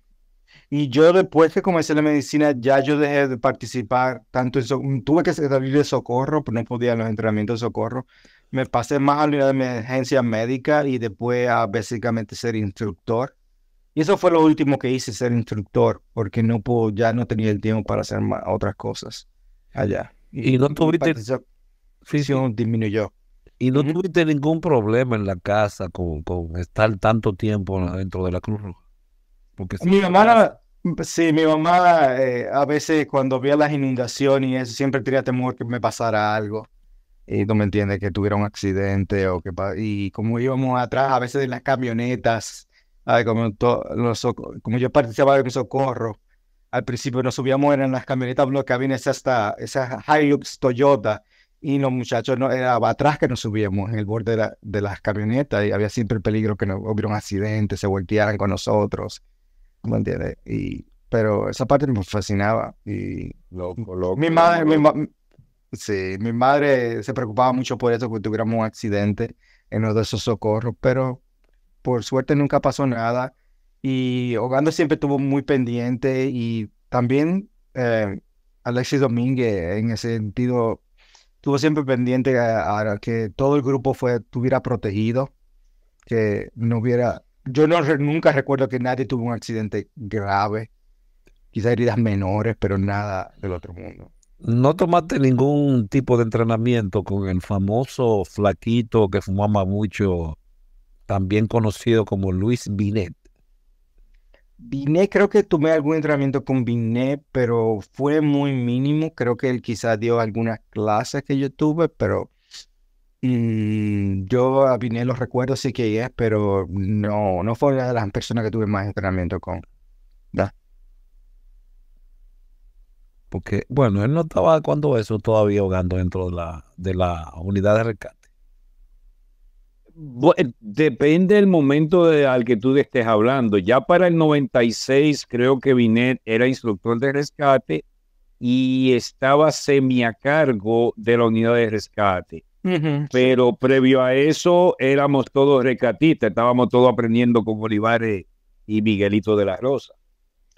Y yo después que comencé la medicina, ya yo dejé de participar tanto en tuve que salir de socorro, porque no podía en los entrenamientos de socorro. Me pasé más a la de emergencia médica y después a básicamente ser instructor. Y eso fue lo último que hice, ser instructor, porque no puedo, ya no tenía el tiempo para hacer otras cosas allá. ¿Y, dónde no tuviste disminuyó. ¿Y no tuviste ningún problema en la casa con, con, estar tanto tiempo dentro de la Cruz Roja? Porque mi mamá, mm, sí, mi mamá eh, a veces cuando veía las inundaciones y siempre tenía temor que me pasara algo. Y no me entiende que tuviera un accidente o que... Y como íbamos atrás, a veces en las camionetas, como, yo participaba en socorro, al principio nos subíamos en las camionetas, lo que hasta, esas Hilux Toyota, y los muchachos no, era eh, atrás que nos subíamos en el borde de, las camionetas y había siempre el peligro que nos hubiera un accidente, se voltearan con nosotros. ¿Me entiendes? Y, pero esa parte nos fascinaba. Y loco, loco, mi madre, Mi, sí, mi madre se preocupaba mucho por eso, que tuviéramos un accidente en uno de esos socorros, pero por suerte nunca pasó nada. Y Ogando siempre estuvo muy pendiente y también eh, Alexis Domínguez en ese sentido estuvo siempre pendiente a, que todo el grupo fue, estuviera protegido, que no hubiera... Yo no, nunca recuerdo que nadie tuvo un accidente grave, quizá heridas menores, pero nada del otro mundo. ¿No tomaste ningún tipo de entrenamiento con el famoso flaquito que fumaba mucho, también conocido como Luis Binet? Viné, creo que tuve algún entrenamiento con Viné, pero fue muy mínimo. Creo que él quizás dio algunas clases que yo tuve, pero mm, yo a Viné los recuerdo sí que es, pero no, no fue una de las personas que tuve más entrenamiento con. ¿verdad? Porque, bueno, él no estaba cuando eso todavía jugando dentro de la, de la unidad de recarga depende del momento al que tú estés hablando. Ya para el 96 creo que Vinet era instructor de rescate y estaba semi a cargo de la unidad de rescate. Pero previo a eso éramos todos recatistas, estábamos todos aprendiendo con Olivares y Miguelito de la Rosa.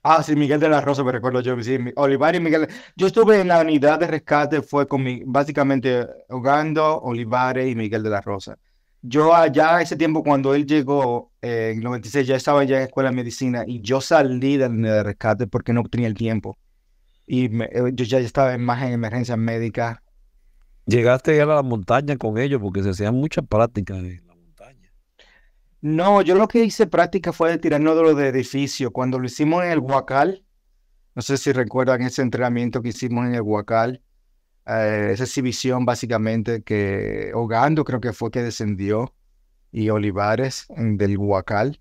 Ah, sí, Miguel de la Rosa, me recuerdo yo. Sí, Olivares y Miguel. Yo estuve en la unidad de rescate, fue con básicamente Ogando, Olivares y Miguel de la Rosa yo allá ese tiempo cuando él llegó, eh, en el 96, ya estaba ya en la escuela de medicina y yo salí del de rescate porque no tenía el tiempo. Y eh, yo ya estaba más en emergencias médicas. Llegaste a la montaña con ellos porque se hacían muchas prácticas en la montaña. No, yo lo que hice práctica fue de tirarnos de los de edificio. Cuando lo hicimos en el Huacal, no sé si recuerdan ese entrenamiento que hicimos en el Huacal, eh, esa exhibición básicamente que Ogando creo que fue que descendió y Olivares del Huacal.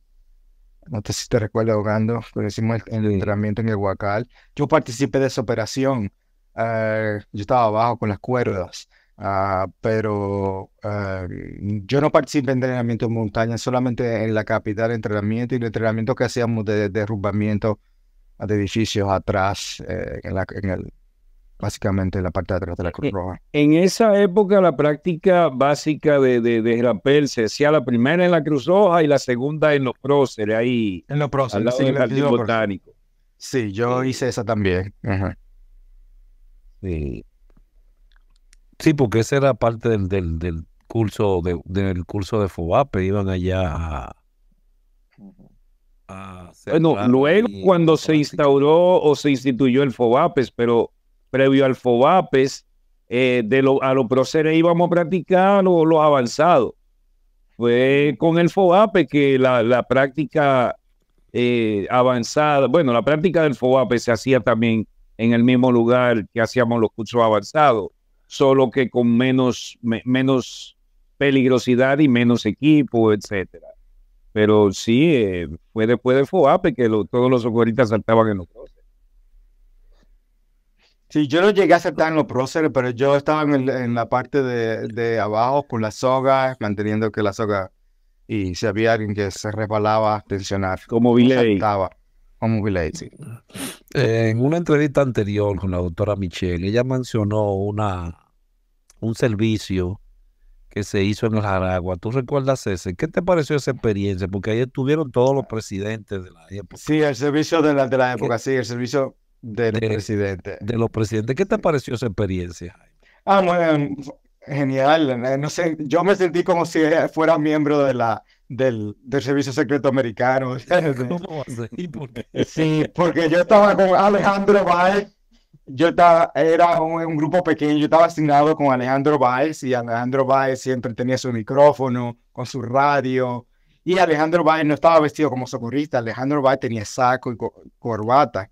No sé si te recuerdas, Ogando, pero hicimos el, entrenamiento en el Huacal. Yo participé de esa operación. Eh, yo estaba abajo con las cuerdas, ah, pero ah, yo no participé en entrenamiento en montaña, solamente en la capital, entrenamiento y el entrenamiento que hacíamos de derrumbamiento de edificios atrás eh, en, la, en, el, básicamente la parte de atrás de la Cruz eh, eh, Roja. En esa época la práctica básica de, de, se hacía la primera en la Cruz Roja y la segunda en los próceres, ahí en los próceres, sí, botánico. Sí, yo eh, hice esa también. Sí. porque esa era parte del, curso de, del curso de FOBAPE, iban allá a bueno, luego cuando se instauró o se instituyó el FOBAPES, pero previo al FOAPES, eh, de lo, a los próceres íbamos a practicar los, avanzados. Fue con el FOAPE que la, práctica eh, avanzada, bueno, la práctica del FOAPES se hacía también en el mismo lugar que hacíamos los cursos avanzados, solo que con menos, menos peligrosidad y menos equipo, etcétera. Pero sí, eh, fue después del FOAPE que todos los socorristas saltaban en los Sí, yo no llegué a aceptar en los próceres, pero yo estaba en, la parte de, abajo con la soga, manteniendo que la soga, y si había alguien que se resbalaba, tensionar. Como Viley. Como Viley, sí. En una entrevista anterior con la doctora Michelle, ella mencionó una, un servicio que se hizo en el Jaragua. ¿Tú recuerdas ese? ¿Qué te pareció esa experiencia? Porque ahí estuvieron todos los presidentes de la época. Sí, el servicio de la, época, sí, el servicio de, presidente. los presidentes. ¿Qué te pareció esa experiencia? Ah, bueno, genial. No sé, yo me sentí como si fuera miembro de la, del, Servicio Secreto Americano. Sí, porque yo estaba con Alejandro Baez. Yo estaba, era un, grupo pequeño, yo estaba asignado con Alejandro Baez y Alejandro Baez siempre tenía su micrófono, con su radio. Y Alejandro Baez no estaba vestido como socorrista, Alejandro Baez tenía saco y corbata.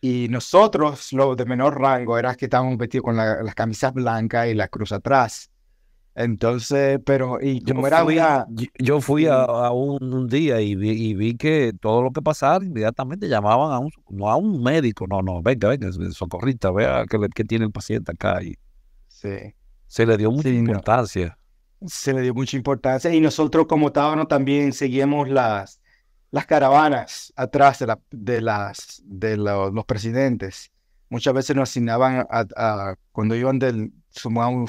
Y nosotros, los de menor rango, era que estábamos vestidos con las camisas blancas y la cruz atrás. Entonces, pero y yo, fui, a, yo, fui a, un, día y vi, que todo lo que pasaba inmediatamente llamaban a un, no a un médico, no, no, venga, venga, socorrista, vea que, tiene el paciente acá. Y sí. Se le dio mucha importancia. Se le dio mucha importancia y nosotros como estábamos también seguíamos las, las caravanas atrás de, las, de los, presidentes. Muchas veces nos asignaban cuando iban del,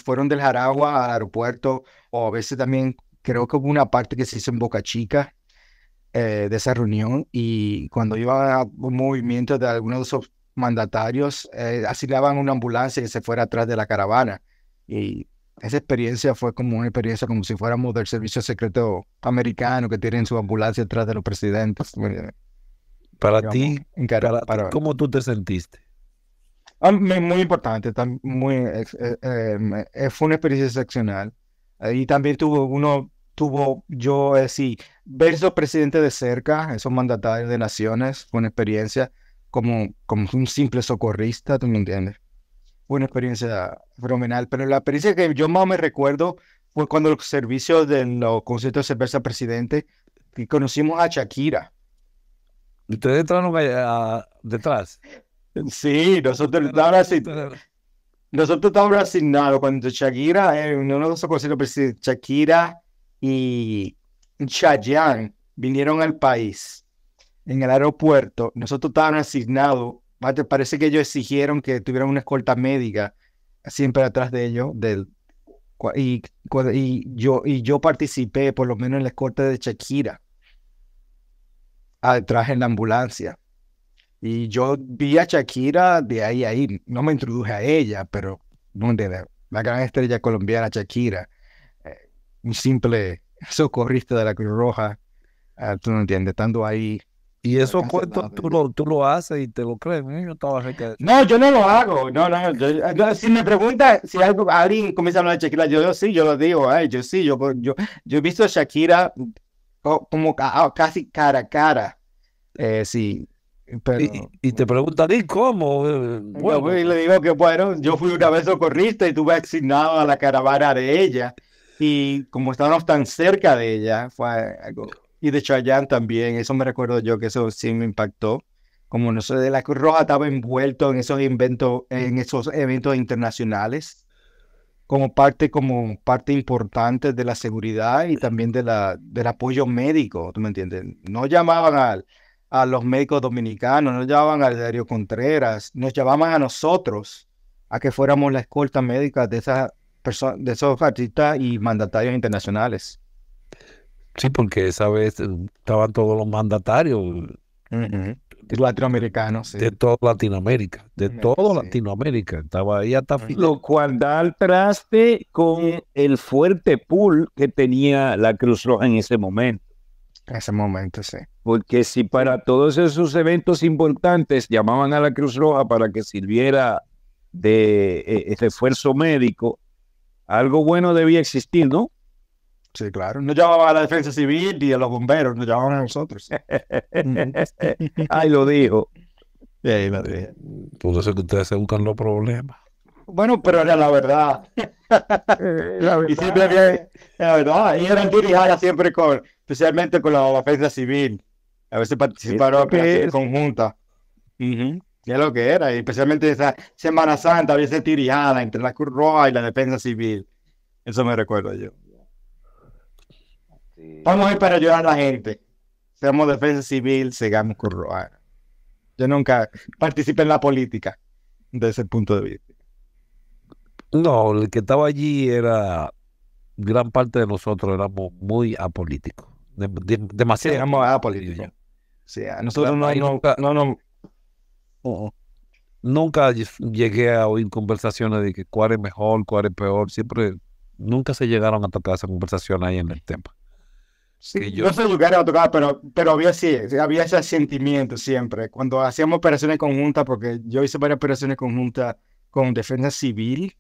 fueron del Jaragua al aeropuerto, o a veces también creo que hubo una parte que se hizo en Boca Chica eh, de esa reunión, y cuando iba a un movimiento de algunos de esos mandatarios, eh, asignaban una ambulancia y se fuera atrás de la caravana. Y esa experiencia fue como una experiencia como si fuéramos del servicio secreto americano que tienen su ambulancia detrás de los presidentes. Para ti, ¿cómo tú te sentiste? Ah, muy, importante, muy, eh, eh, eh, fue una experiencia excepcional. Y también tuvo uno, tuvo yo, así sí, ver esos presidentes de cerca, esos mandatarios de naciones, fue una experiencia como, como un simple socorrista, ¿tú me entiendes? una experiencia fenomenal. Pero la experiencia que yo más me recuerdo fue cuando los servicios de los conciertos de cerveza presidente y conocimos a Shakira. ¿Ustedes entraron detrás? Sí, nosotros estábamos nosotros estábamos asignados cuando Shakira, eh, uno de los conciertos, Shakira y Chayanne vinieron al país en el aeropuerto. Nosotros estábamos asignados parece que ellos exigieron que tuvieran una escolta médica siempre atrás de ellos. Del, y, yo, y yo participé, por lo menos, en la escolta de Shakira. Atrás en la ambulancia. Y yo vi a Shakira de ahí a ahí. No me introduje a ella, pero donde la, gran estrella colombiana Shakira, eh, un simple socorrista de la Cruz Roja, ah, tú no entiendes, estando ahí y eso cuento, tú lo, haces y te lo crees. ¿eh? Yo estaba No, yo no lo hago. No, no, si me pregunta si algo, alguien comienza a hablar de Shakira, yo, sí, yo lo digo. Ay, yo sí, yo, yo, he visto a Shakira como ah, casi cara a cara. Eh, sí. y, y, te preguntaré cómo. Eh, bueno. le digo que, bueno, yo fui una vez socorrista y tuve asignado a la caravana de ella. Y como estábamos tan cerca de ella, fue algo y de Chayanne también, eso me recuerdo yo que eso sí me impactó. Como no sé, de la Cruz Roja estaba envuelto en esos inventos, en esos eventos internacionales, como parte, como parte importante de la seguridad y también de la, del apoyo médico, ¿tú me entiendes? No llamaban al, a los médicos dominicanos, no llamaban a Dario Contreras, nos llamaban a nosotros a que fuéramos la escolta médica de, esas de esos artistas y mandatarios internacionales. Sí, porque esa vez eh, estaban todos los mandatarios latinoamericanos. De toda Latinoamérica, de toda Latinoamérica. Estaba ahí hasta fin. Lo cual da al traste con el fuerte pool que tenía la Cruz Roja en ese momento. En ese momento, sí. Porque si para todos esos eventos importantes llamaban a la Cruz Roja para que sirviera de esfuerzo eh, eh, refuerzo médico, algo bueno debía existir, ¿no? Sí, claro. No llamaban a la defensa civil ni a los bomberos, nos llamaban a nosotros. Ahí lo dijo. dije. Por eso que ustedes se buscan los problemas. Bueno, pero era la verdad. Y siempre había, la verdad, y eran tirijadas siempre especialmente con la defensa civil. A veces participaron en conjunta. Y es lo que era, y especialmente esa Semana Santa había esa tirijada entre la Cruz y la defensa civil. Eso me recuerdo yo. Vamos a ir para ayudar a la gente. Seamos defensa civil, sigamos con Yo nunca participé en la política desde ese punto de vista. No, el que estaba allí era gran parte de nosotros éramos muy apolíticos. demasiado. éramos apolíticos. nosotros no, nunca, uh, uh. llegué a oír conversaciones de que cuál es mejor, cuál es peor. Siempre, nunca se llegaron a tocar esa conversación ahí en el tema. Sí, yo... No sé lugar a tocar, pero, pero había, sí, había ese sentimiento siempre. Cuando hacíamos operaciones conjuntas, porque yo hice varias operaciones conjuntas con Defensa Civil,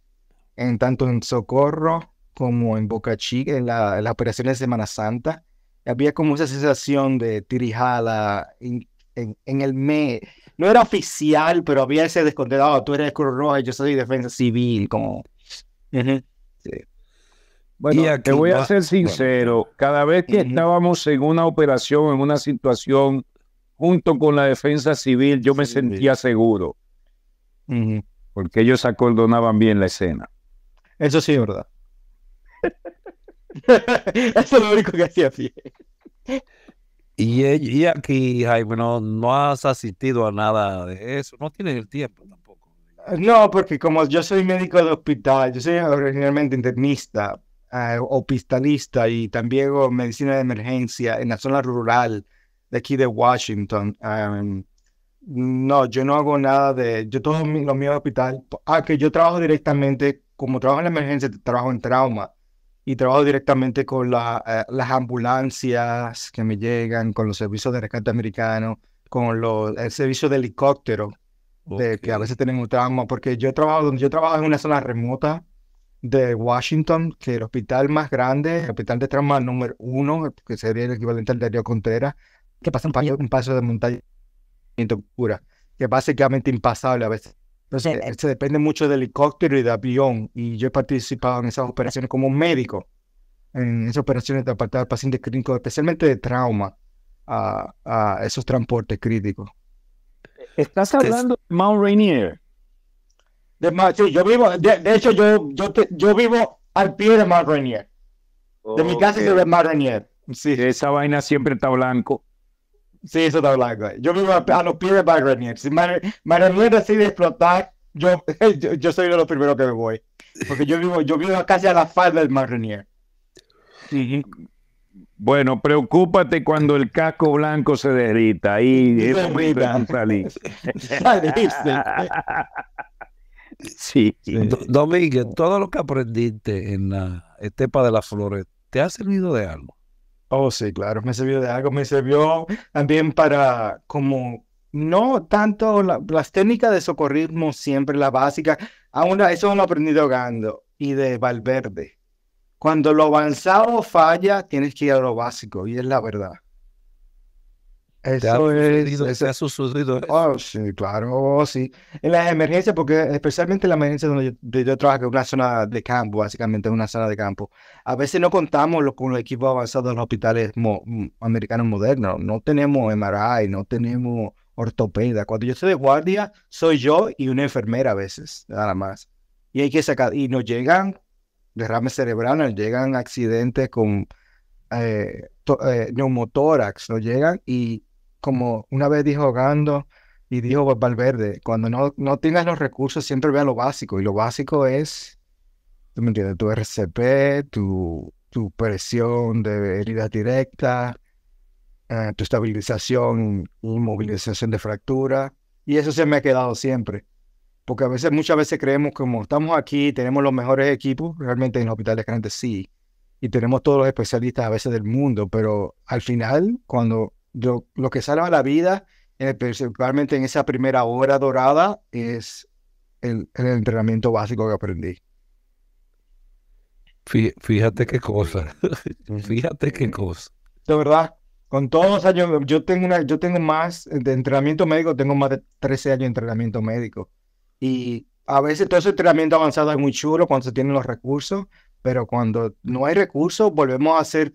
en tanto en Socorro como en Boca Chica, en, la, las operaciones de Semana Santa, había como esa sensación de tirijada en, en, el mes. No era oficial, pero había ese descontento, tú eres Cruz Roja, y yo soy Defensa Civil, como... Bueno, te voy a ser sincero, cada vez que estábamos en una operación, en una situación, junto con la defensa civil, yo me sentía seguro. Porque ellos acordonaban bien la escena. Eso sí es verdad. Eso es lo único que hacía bien. Y, aquí, Jaime, no, no has asistido a nada de eso. No tienes el tiempo tampoco. No, porque como yo soy médico del hospital, yo soy originalmente internista, hospitalista ah, y también o medicina de emergencia en la zona rural de aquí de Washington. no, yo no hago nada de, yo todo mi, lo mío de hospital, ah, que yo trabajo directamente, como trabajo en la emergencia, trabajo en trauma y trabajo directamente con eh, las ambulancias que me llegan, con los servicios de rescate americano, con los, el servicio de helicóptero, que a veces un trauma, porque yo trabajo, donde yo trabajo una zona remota, de Washington, que el hospital más grande, el hospital de trauma número uno, que sería el equivalente al de Río Contreras, que pasa un paso, un paso de montaña que es básicamente impasable a veces. Entonces, se depende mucho del helicóptero y de avión, y yo he participado en esas operaciones como médico, en esas operaciones de apartar pacientes paciente especialmente de trauma, a, a esos transportes críticos. Estás hablando de Mount Rainier. De, yo vivo, de, hecho, yo, yo, yo vivo al pie de Mar De mi casa es se ve Sí, esa vaina siempre está blanco. Sí, eso está blanco. Yo vivo a, los pies de Mar Rainier. Si Mar decide explotar, yo, yo, yo, soy de los primeros que me voy. Porque yo vivo, yo vivo casi a la falda del Mar Bueno, preocúpate cuando el casco blanco se derrita. Ahí se Sí. Domingo, todo lo que aprendiste en la estepa de las flores, ¿te ha servido de algo? Oh, sí, claro, me sirvió de algo. Me sirvió también para como no tanto las técnicas de socorrismo, siempre la básica. Aún eso lo aprendí aprendido y de Valverde. Cuando lo avanzado falla, tienes que ir a lo básico, y es la verdad. Eso es, eso, ha sucedido. ¿eh? Oh, sí, claro, oh, sí. En las emergencias, porque especialmente en las emergencias donde yo, trabajo, que es una zona de campo, básicamente una zona de campo, a veces no contamos lo, con los equipos avanzados de los hospitales americanos modernos. No tenemos MRI, no tenemos ortopedia. Cuando yo estoy de guardia, soy yo y una enfermera a veces, nada más. Y hay que sacar, y nos llegan derrames cerebrales, llegan accidentes con eh, eh, neumotórax, nos llegan y como una vez dijo Gando y dijo pues, Valverde, cuando no, no tengas los recursos, siempre vea lo básico. Y lo básico es, ¿tú me entiendes? Tu RCP, tu, tu presión de heridas directa, eh, tu estabilización inmovilización movilización de fractura. Y eso se me ha quedado siempre. Porque a veces, muchas veces creemos como estamos aquí, tenemos los mejores equipos, realmente en hospitales grandes sí, y tenemos todos los especialistas a veces del mundo, pero al final, cuando lo, que salva la vida, eh, principalmente en esa primera hora dorada, es el, entrenamiento básico que aprendí. Fíjate qué cosa. Fíjate qué cosa. De verdad, con todos los años, yo tengo, una, yo tengo más de entrenamiento médico, tengo más de 13 años de entrenamiento médico. Y a veces todo ese entrenamiento avanzado es muy chulo cuando se tienen los recursos, pero cuando no hay recursos, volvemos a hacer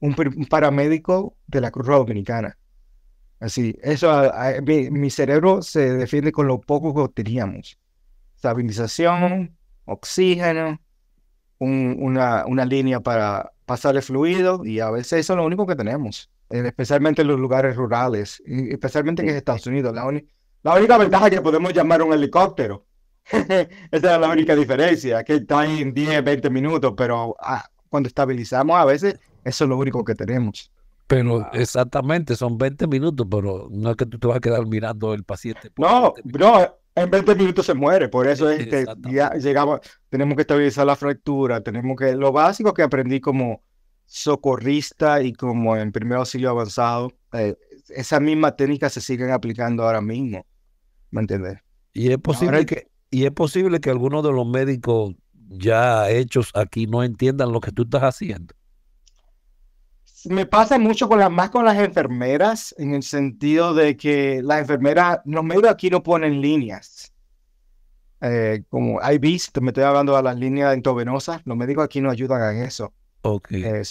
un, paramédico de la Cruz Roja Dominicana. Así, eso, mi, cerebro se defiende con lo poco que teníamos. Estabilización, oxígeno, una, línea para pasar el fluido y a veces eso es lo único que tenemos, especialmente en los lugares rurales, especialmente en Estados Unidos. La, única ventaja es que podemos llamar un helicóptero. Esa es la única diferencia, que está en 10, 20 minutos, pero ah, cuando estabilizamos a veces eso es lo único que tenemos. Pero ah. exactamente, son 20 minutos, pero no es que tú te vas a quedar mirando el paciente. No, no, en 20 minutos se muere, por eso es que ya llegamos, tenemos que estabilizar la fractura, tenemos que, lo básico que aprendí como socorrista y como en primer auxilio avanzado, eh, esa misma técnica se siguen aplicando ahora mismo, ¿me entiendes? Y es posible que... Y es posible que algunos de los médicos ya hechos aquí no entiendan lo que tú estás haciendo me pasa mucho con las, más con las enfermeras, en el sentido de que las enfermeras, los médicos aquí no ponen líneas. Eh, como hay visto, me estoy hablando de las líneas endovenosas, los médicos aquí no ayudan en eso. Eh,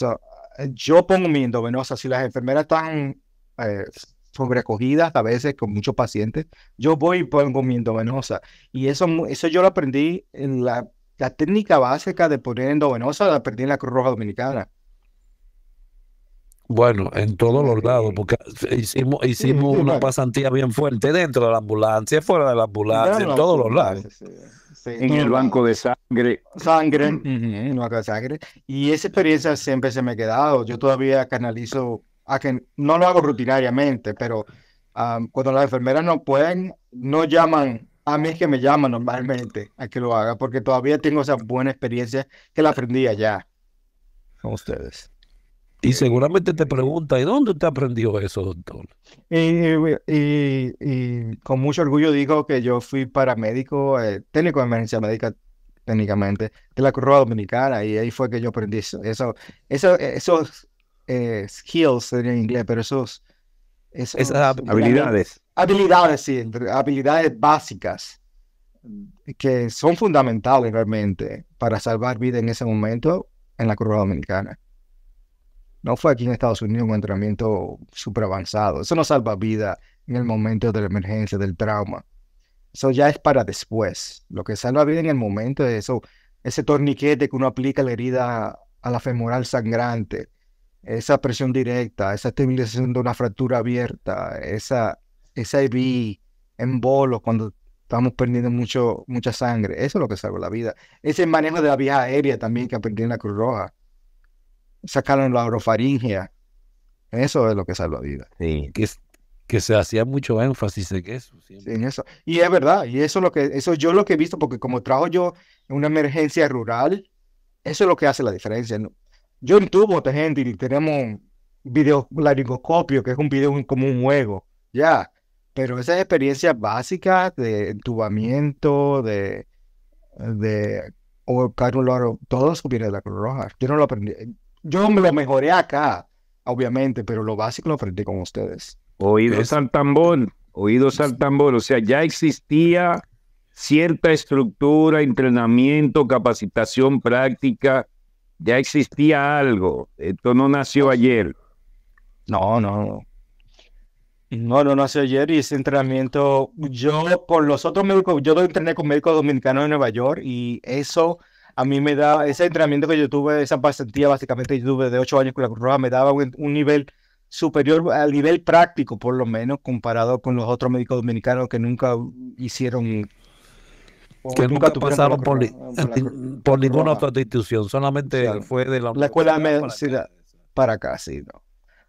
yo pongo mi endovenosa, si las enfermeras están eh, sobrecogidas a veces con muchos pacientes, yo voy y pongo mi endovenosa. Y eso, eso yo lo aprendí en la, la técnica básica de poner endovenosa, la aprendí en la Cruz Roja Dominicana. Bueno, en todos los lados, porque hicimos, hicimos una pasantía bien fuerte dentro de la ambulancia, fuera de la ambulancia, en todos los lados. en el banco de sangre. Sangre, sangre. Y esa experiencia siempre se me ha quedado. Yo todavía canalizo, a que no lo hago rutinariamente, pero cuando las enfermeras no pueden, no llaman a mí es que me llaman normalmente a que lo haga, porque todavía tengo esa buena experiencia que la aprendí allá con ustedes. Y seguramente te pregunta, ¿y dónde usted aprendió eso, doctor? Eh, eh, y, con mucho orgullo digo que yo fui paramédico, eh, técnico de emergencia médica técnicamente, de la curva Dominicana, y ahí fue que yo aprendí eso, esos skills en inglés, pero esos... Esas habilidades. Habilidades, sí, habilidades básicas que son fundamentales realmente para salvar vida en ese momento en la curva Dominicana. No fue aquí en Estados Unidos un entrenamiento súper avanzado. Eso no salva vida en el momento de la emergencia, del trauma. Eso ya es para después. Lo que salva vida en el momento es eso, ese torniquete que uno aplica a la herida a la femoral sangrante, esa presión directa, esa estabilización de una fractura abierta, esa, esa en bolos cuando estamos perdiendo mucho, mucha sangre. Eso es lo que salva la vida. Ese manejo de la vía aérea también que aprendí en la Cruz Roja sacaron la orofaringea. Eso es lo que salva vida. Sí. Que, se hacía mucho énfasis en eso, eso. Y es verdad, y eso es lo que, eso yo lo que he visto, porque como trabajo yo en una emergencia rural, eso es lo que hace la diferencia. Yo en tubo gente y tenemos video laringoscopio, que es un video como un juego, ya. Pero esa experiencia básica de entubamiento, de, de o, todo eso viene de la Cruz Roja. Yo no lo aprendí. Yo me lo mejoré acá, obviamente, pero lo básico lo aprendí con ustedes. Oídos al tambor, oídos al tambor. O sea, ya existía cierta estructura, entrenamiento, capacitación práctica. Ya existía algo. Esto no nació ayer. No, no, no. No, no nació ayer y ese entrenamiento, yo por los otros médicos, yo entrené con médicos dominicanos de Nueva York y eso a mí me daba, ese entrenamiento que yo tuve, esa pasantía básicamente yo tuve de 8 años con la Cruz me daba un, nivel superior al nivel práctico, por lo menos, comparado con los otros médicos dominicanos que nunca hicieron. Que nunca, pasaron por, por, ninguna otra institución, solamente fue de la, escuela de para, para acá, sí. No.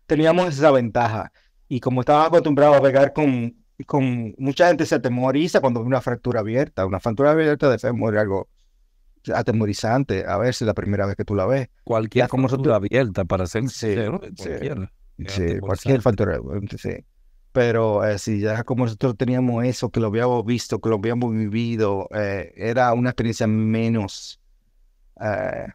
Teníamos esa ventaja. Y como estaba acostumbrado a pegar con, con mucha gente, se atemoriza cuando ve una fractura abierta. Una fractura abierta de fémur algo atemorizante a ver si la primera vez que tú la ves. Cualquier como nosotros... abierta para ser cualquier, factor. Sí. Pero eh, si ya como nosotros teníamos eso, que lo habíamos visto, que lo habíamos vivido, eh, era una experiencia menos eh,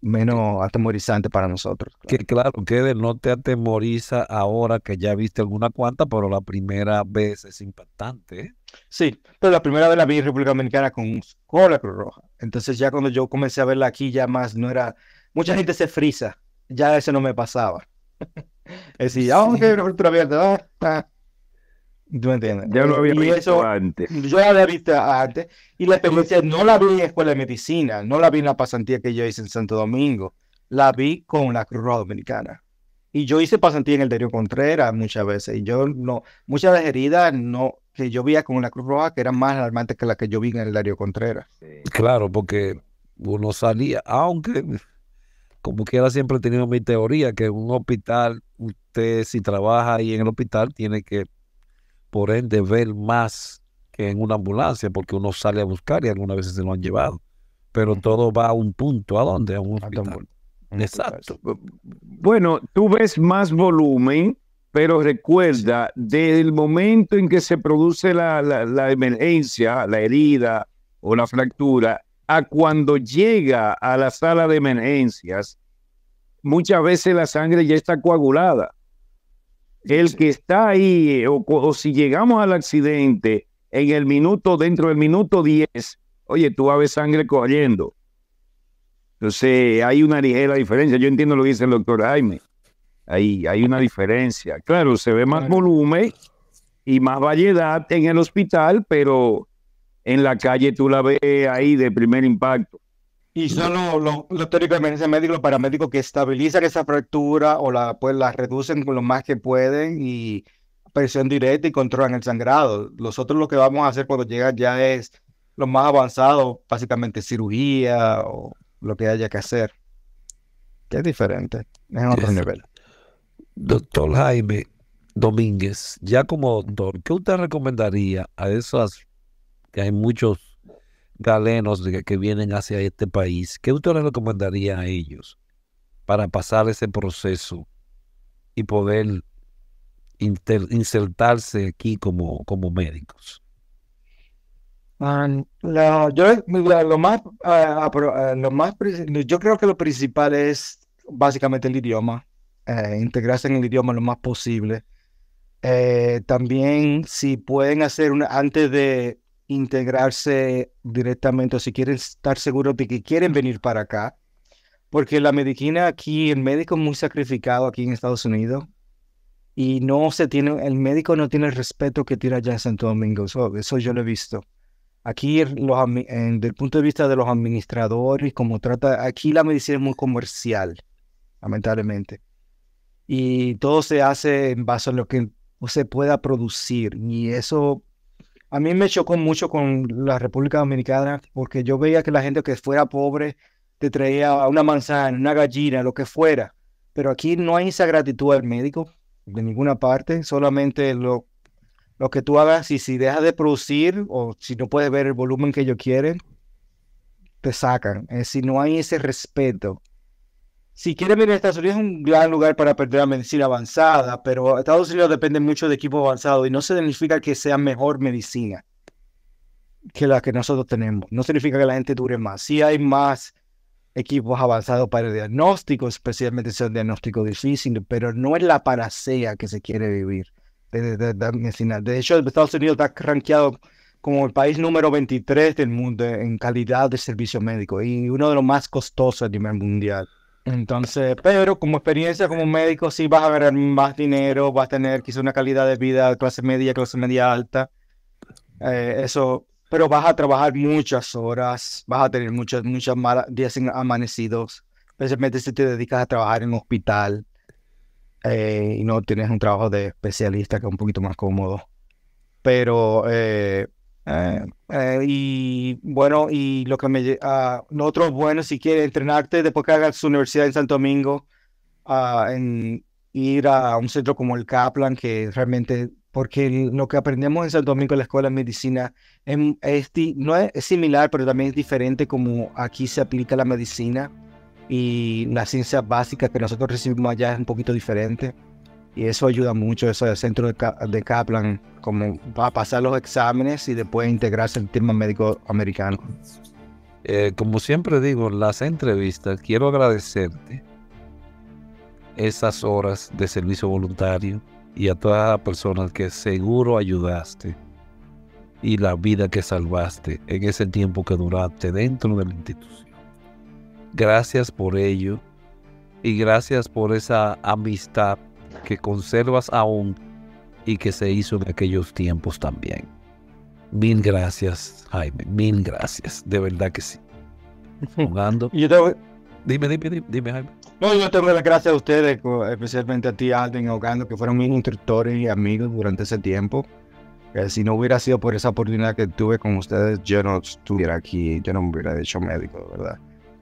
menos atemorizante para nosotros. Que claro, que no te atemoriza ahora que ya viste alguna cuanta, pero la primera vez es impactante. ¿eh? Sí, pero la primera vez la vi en República Dominicana con, cola Cruz Roja. Entonces ya cuando yo comencé a verla aquí ya más no era... Mucha gente se frisa, ya eso no me pasaba. es decir, aunque ah, una abierta, ah, ah yo lo eh, había visto antes. Yo la había visto antes y la experiencia no la vi en la escuela de medicina, no la vi en la pasantía que yo hice en Santo Domingo, la vi con la Cruz Roja Dominicana. Y yo hice pasantía en el Dario Contreras muchas veces y yo no, muchas de las heridas no, que yo vi con la Cruz Roja que eran más alarmantes que las que yo vi en el Darío Contreras. Claro, porque uno salía, aunque como quiera siempre he tenido mi teoría que un hospital, usted si trabaja ahí en el hospital tiene que por ende ver más que en una ambulancia, porque uno sale a buscar y algunas veces se lo han llevado. Pero todo va a un punto, ¿a dónde? A un hospital. Exacto. Bueno, tú ves más volumen, pero recuerda, desde del momento en que se produce la, la, emergencia, la herida o la fractura, a cuando llega a la sala de emergencias, muchas veces la sangre ya está coagulada el que está ahí, o, si llegamos al accidente en el minuto, dentro del minuto 10, oye, tú vas a ver sangre corriendo. Entonces, hay una ligera diferencia. Yo entiendo lo que dice el doctor Jaime. Ahí hay una diferencia. Claro, se ve más volumen y más variedad en el hospital, pero en la calle tú la ves ahí de primer impacto. Y son los, los, de emergencia médica, los paramédicos que estabilizan esa fractura o la, pues, la reducen lo más que pueden y presión directa y controlan el sangrado. Nosotros lo que vamos a hacer cuando llegan ya es lo más avanzado, básicamente cirugía o lo que haya que hacer. Que es diferente, es otro nivel. Doctor Jaime Domínguez, ya como doctor, ¿qué usted recomendaría a esas que hay muchos galenos que, vienen hacia este país, ¿qué usted le recomendaría a ellos para pasar ese proceso y poder insertarse aquí como, como médicos? yo, más, yo creo que lo principal es básicamente el idioma, eh, integrarse en el idioma lo más posible. Eh, también si pueden hacer una, antes de integrarse directamente o si quieren estar seguros de que quieren venir para acá, porque la medicina aquí, el médico es muy sacrificado aquí en Estados Unidos y no se tiene, el médico no tiene el respeto que tiene allá en Santo Domingo, eso yo lo he visto. Aquí, los, en, del punto de vista de los administradores, como trata, aquí la medicina es muy comercial, lamentablemente. Y todo se hace en base a lo que se pueda producir. Y eso a mí me chocó mucho con la República Dominicana porque yo veía que la gente que fuera pobre te traía una manzana, una gallina, lo que fuera. Pero aquí no hay esa gratitud al médico de ninguna parte, solamente lo, lo que tú hagas y si dejas de producir o si no puedes ver el volumen que ellos quieren, te sacan. Es decir, no hay ese respeto si quieren venir a Estados Unidos es un gran lugar para perder la medicina avanzada, pero Estados Unidos depende mucho de equipos avanzado y no significa que sea mejor medicina que la que nosotros tenemos. No significa que la gente dure más. Sí hay más equipos avanzados para el diagnóstico, especialmente si es un diagnóstico difícil, pero no es la panacea que se quiere vivir de, medicina. De hecho, Estados Unidos está rankeado como el país número 23 del mundo en calidad de servicio médico y uno de los más costosos a nivel mundial. Entonces, pero como experiencia como médico, sí vas a ganar más dinero, vas a tener quizá una calidad de vida clase media, clase media alta. Eh, eso, pero vas a trabajar muchas horas, vas a tener muchos muchas días amanecidos, especialmente si te dedicas a trabajar en hospital eh, y no tienes un trabajo de especialista que es un poquito más cómodo. Pero eh, eh, eh, y bueno, y lo que me... nosotros, ah, bueno, si quiere entrenarte, después que hagas su universidad en Santo Domingo, ah, en ir a un centro como el Kaplan, que realmente, porque lo que aprendemos en Santo Domingo en la escuela de medicina em, es, no es, es, similar, pero también es diferente como aquí se aplica la medicina y la ciencia básica que nosotros recibimos allá es un poquito diferente. Y eso ayuda mucho, eso del centro de, Kaplan, como va a pasar los exámenes y después integrarse al tema médico americano. Eh, como siempre digo, las entrevistas, quiero agradecerte esas horas de servicio voluntario y a todas las personas que seguro ayudaste y la vida que salvaste en ese tiempo que duraste dentro de la institución. Gracias por ello y gracias por esa amistad que conservas aún y que se hizo en aquellos tiempos también. Mil gracias, Jaime, mil gracias, de verdad que sí. Jugando. yo dime, dime, dime, Jaime. No, yo tengo las gracias a ustedes, especialmente a ti, Alden, Ogando que fueron mis instructores y amigos durante ese tiempo. Eh, si no hubiera sido por esa oportunidad que tuve con ustedes, yo no estuviera aquí, yo no me hubiera hecho médico, de verdad.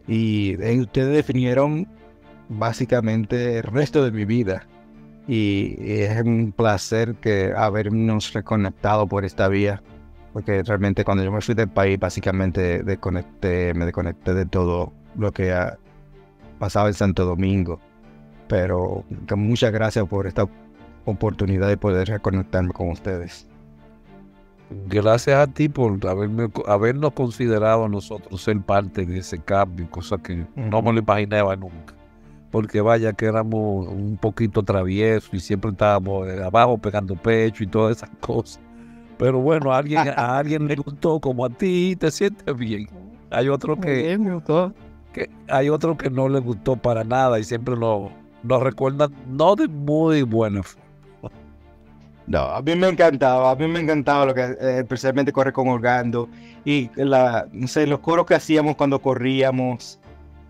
Y eh, ustedes definieron básicamente el resto de mi vida y, es un placer que habernos reconectado por esta vía, porque realmente cuando yo me fui del país básicamente desconecté, me desconecté de todo lo que ha pasado en Santo Domingo. Pero muchas gracias por esta oportunidad de poder reconectarme con ustedes. Gracias a ti por haberme, habernos considerado a nosotros ser parte de ese cambio, cosa que no me lo imaginaba nunca porque vaya que éramos un poquito traviesos y siempre estábamos eh, abajo pegando pecho y todas esas cosas. Pero bueno, a alguien, alguien le gustó como a ti y te sientes bien. Hay otro que, hay otro que no le gustó para nada y siempre nos, lo recuerda no de muy buena No, a mí me encantaba, a mí me encantaba lo que eh, especialmente correr con Orgando y la, los coros que hacíamos cuando corríamos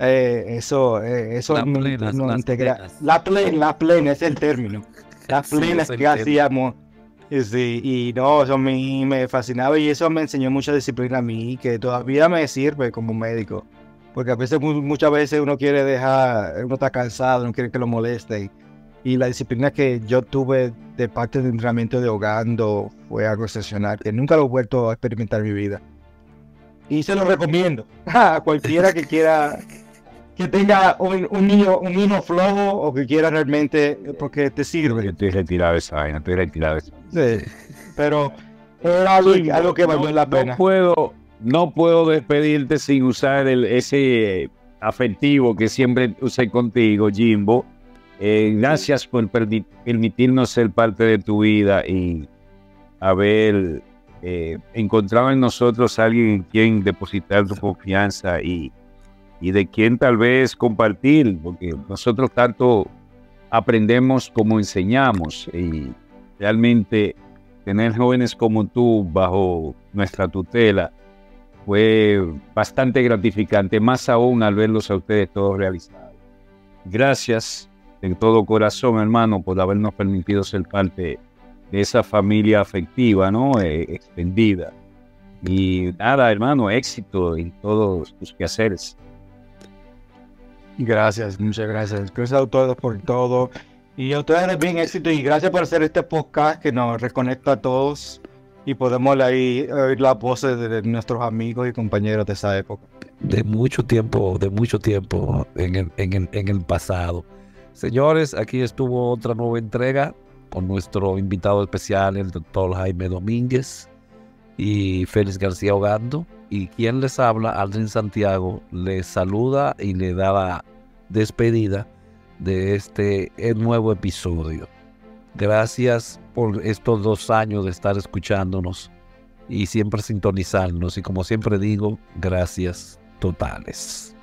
eh, eso, eh, eso la no, integra. La plena, la plena es el término. Las plenas que hacíamos. y no, eso a mí me fascinaba y eso me enseñó mucha disciplina a mí, que todavía me sirve como médico. Porque a veces, muchas veces uno quiere dejar, uno está cansado, no quiere que lo moleste Y la disciplina que yo tuve de parte del entrenamiento de Hogando fue algo excepcional, que nunca lo he vuelto a experimentar en mi vida. Y se lo recomiendo a cualquiera que quiera que tenga un, un, niño, flojo o que quiera realmente, porque te sirve. estoy retirado de esa vaina, estoy retirado de esa vaina. Sí. Pero algo, algo que valió la pena. No puedo, no puedo despedirte sin usar el, ese eh, afectivo que siempre usé contigo, Jimbo. Eh, gracias por permitirnos ser parte de tu vida y haber eh, encontrado en nosotros alguien en quien depositar tu confianza y y de quién tal vez compartir, porque nosotros tanto aprendemos como enseñamos y realmente tener jóvenes como tú bajo nuestra tutela fue bastante gratificante, más aún al verlos a ustedes todos realizados. Gracias de todo corazón, hermano, por habernos permitido ser parte de esa familia afectiva, ¿no? Eh, extendida. Y nada, hermano, éxito en todos tus quehaceres. Gracias, muchas gracias. Gracias a todos por todo. Y a ustedes bien éxito y gracias por hacer este podcast que nos reconecta a todos y podemos ahí oír las voces de nuestros amigos y compañeros de esa época. De mucho tiempo, de mucho tiempo en el, en el, en el pasado. Señores, aquí estuvo otra nueva entrega con nuestro invitado especial, el doctor Jaime Domínguez y Félix García Hogando y quien les habla, Aldrin Santiago, les saluda y le da la despedida de este eh, nuevo episodio. Gracias por estos dos años de estar escuchándonos y siempre sintonizándonos. Y como siempre digo, gracias totales.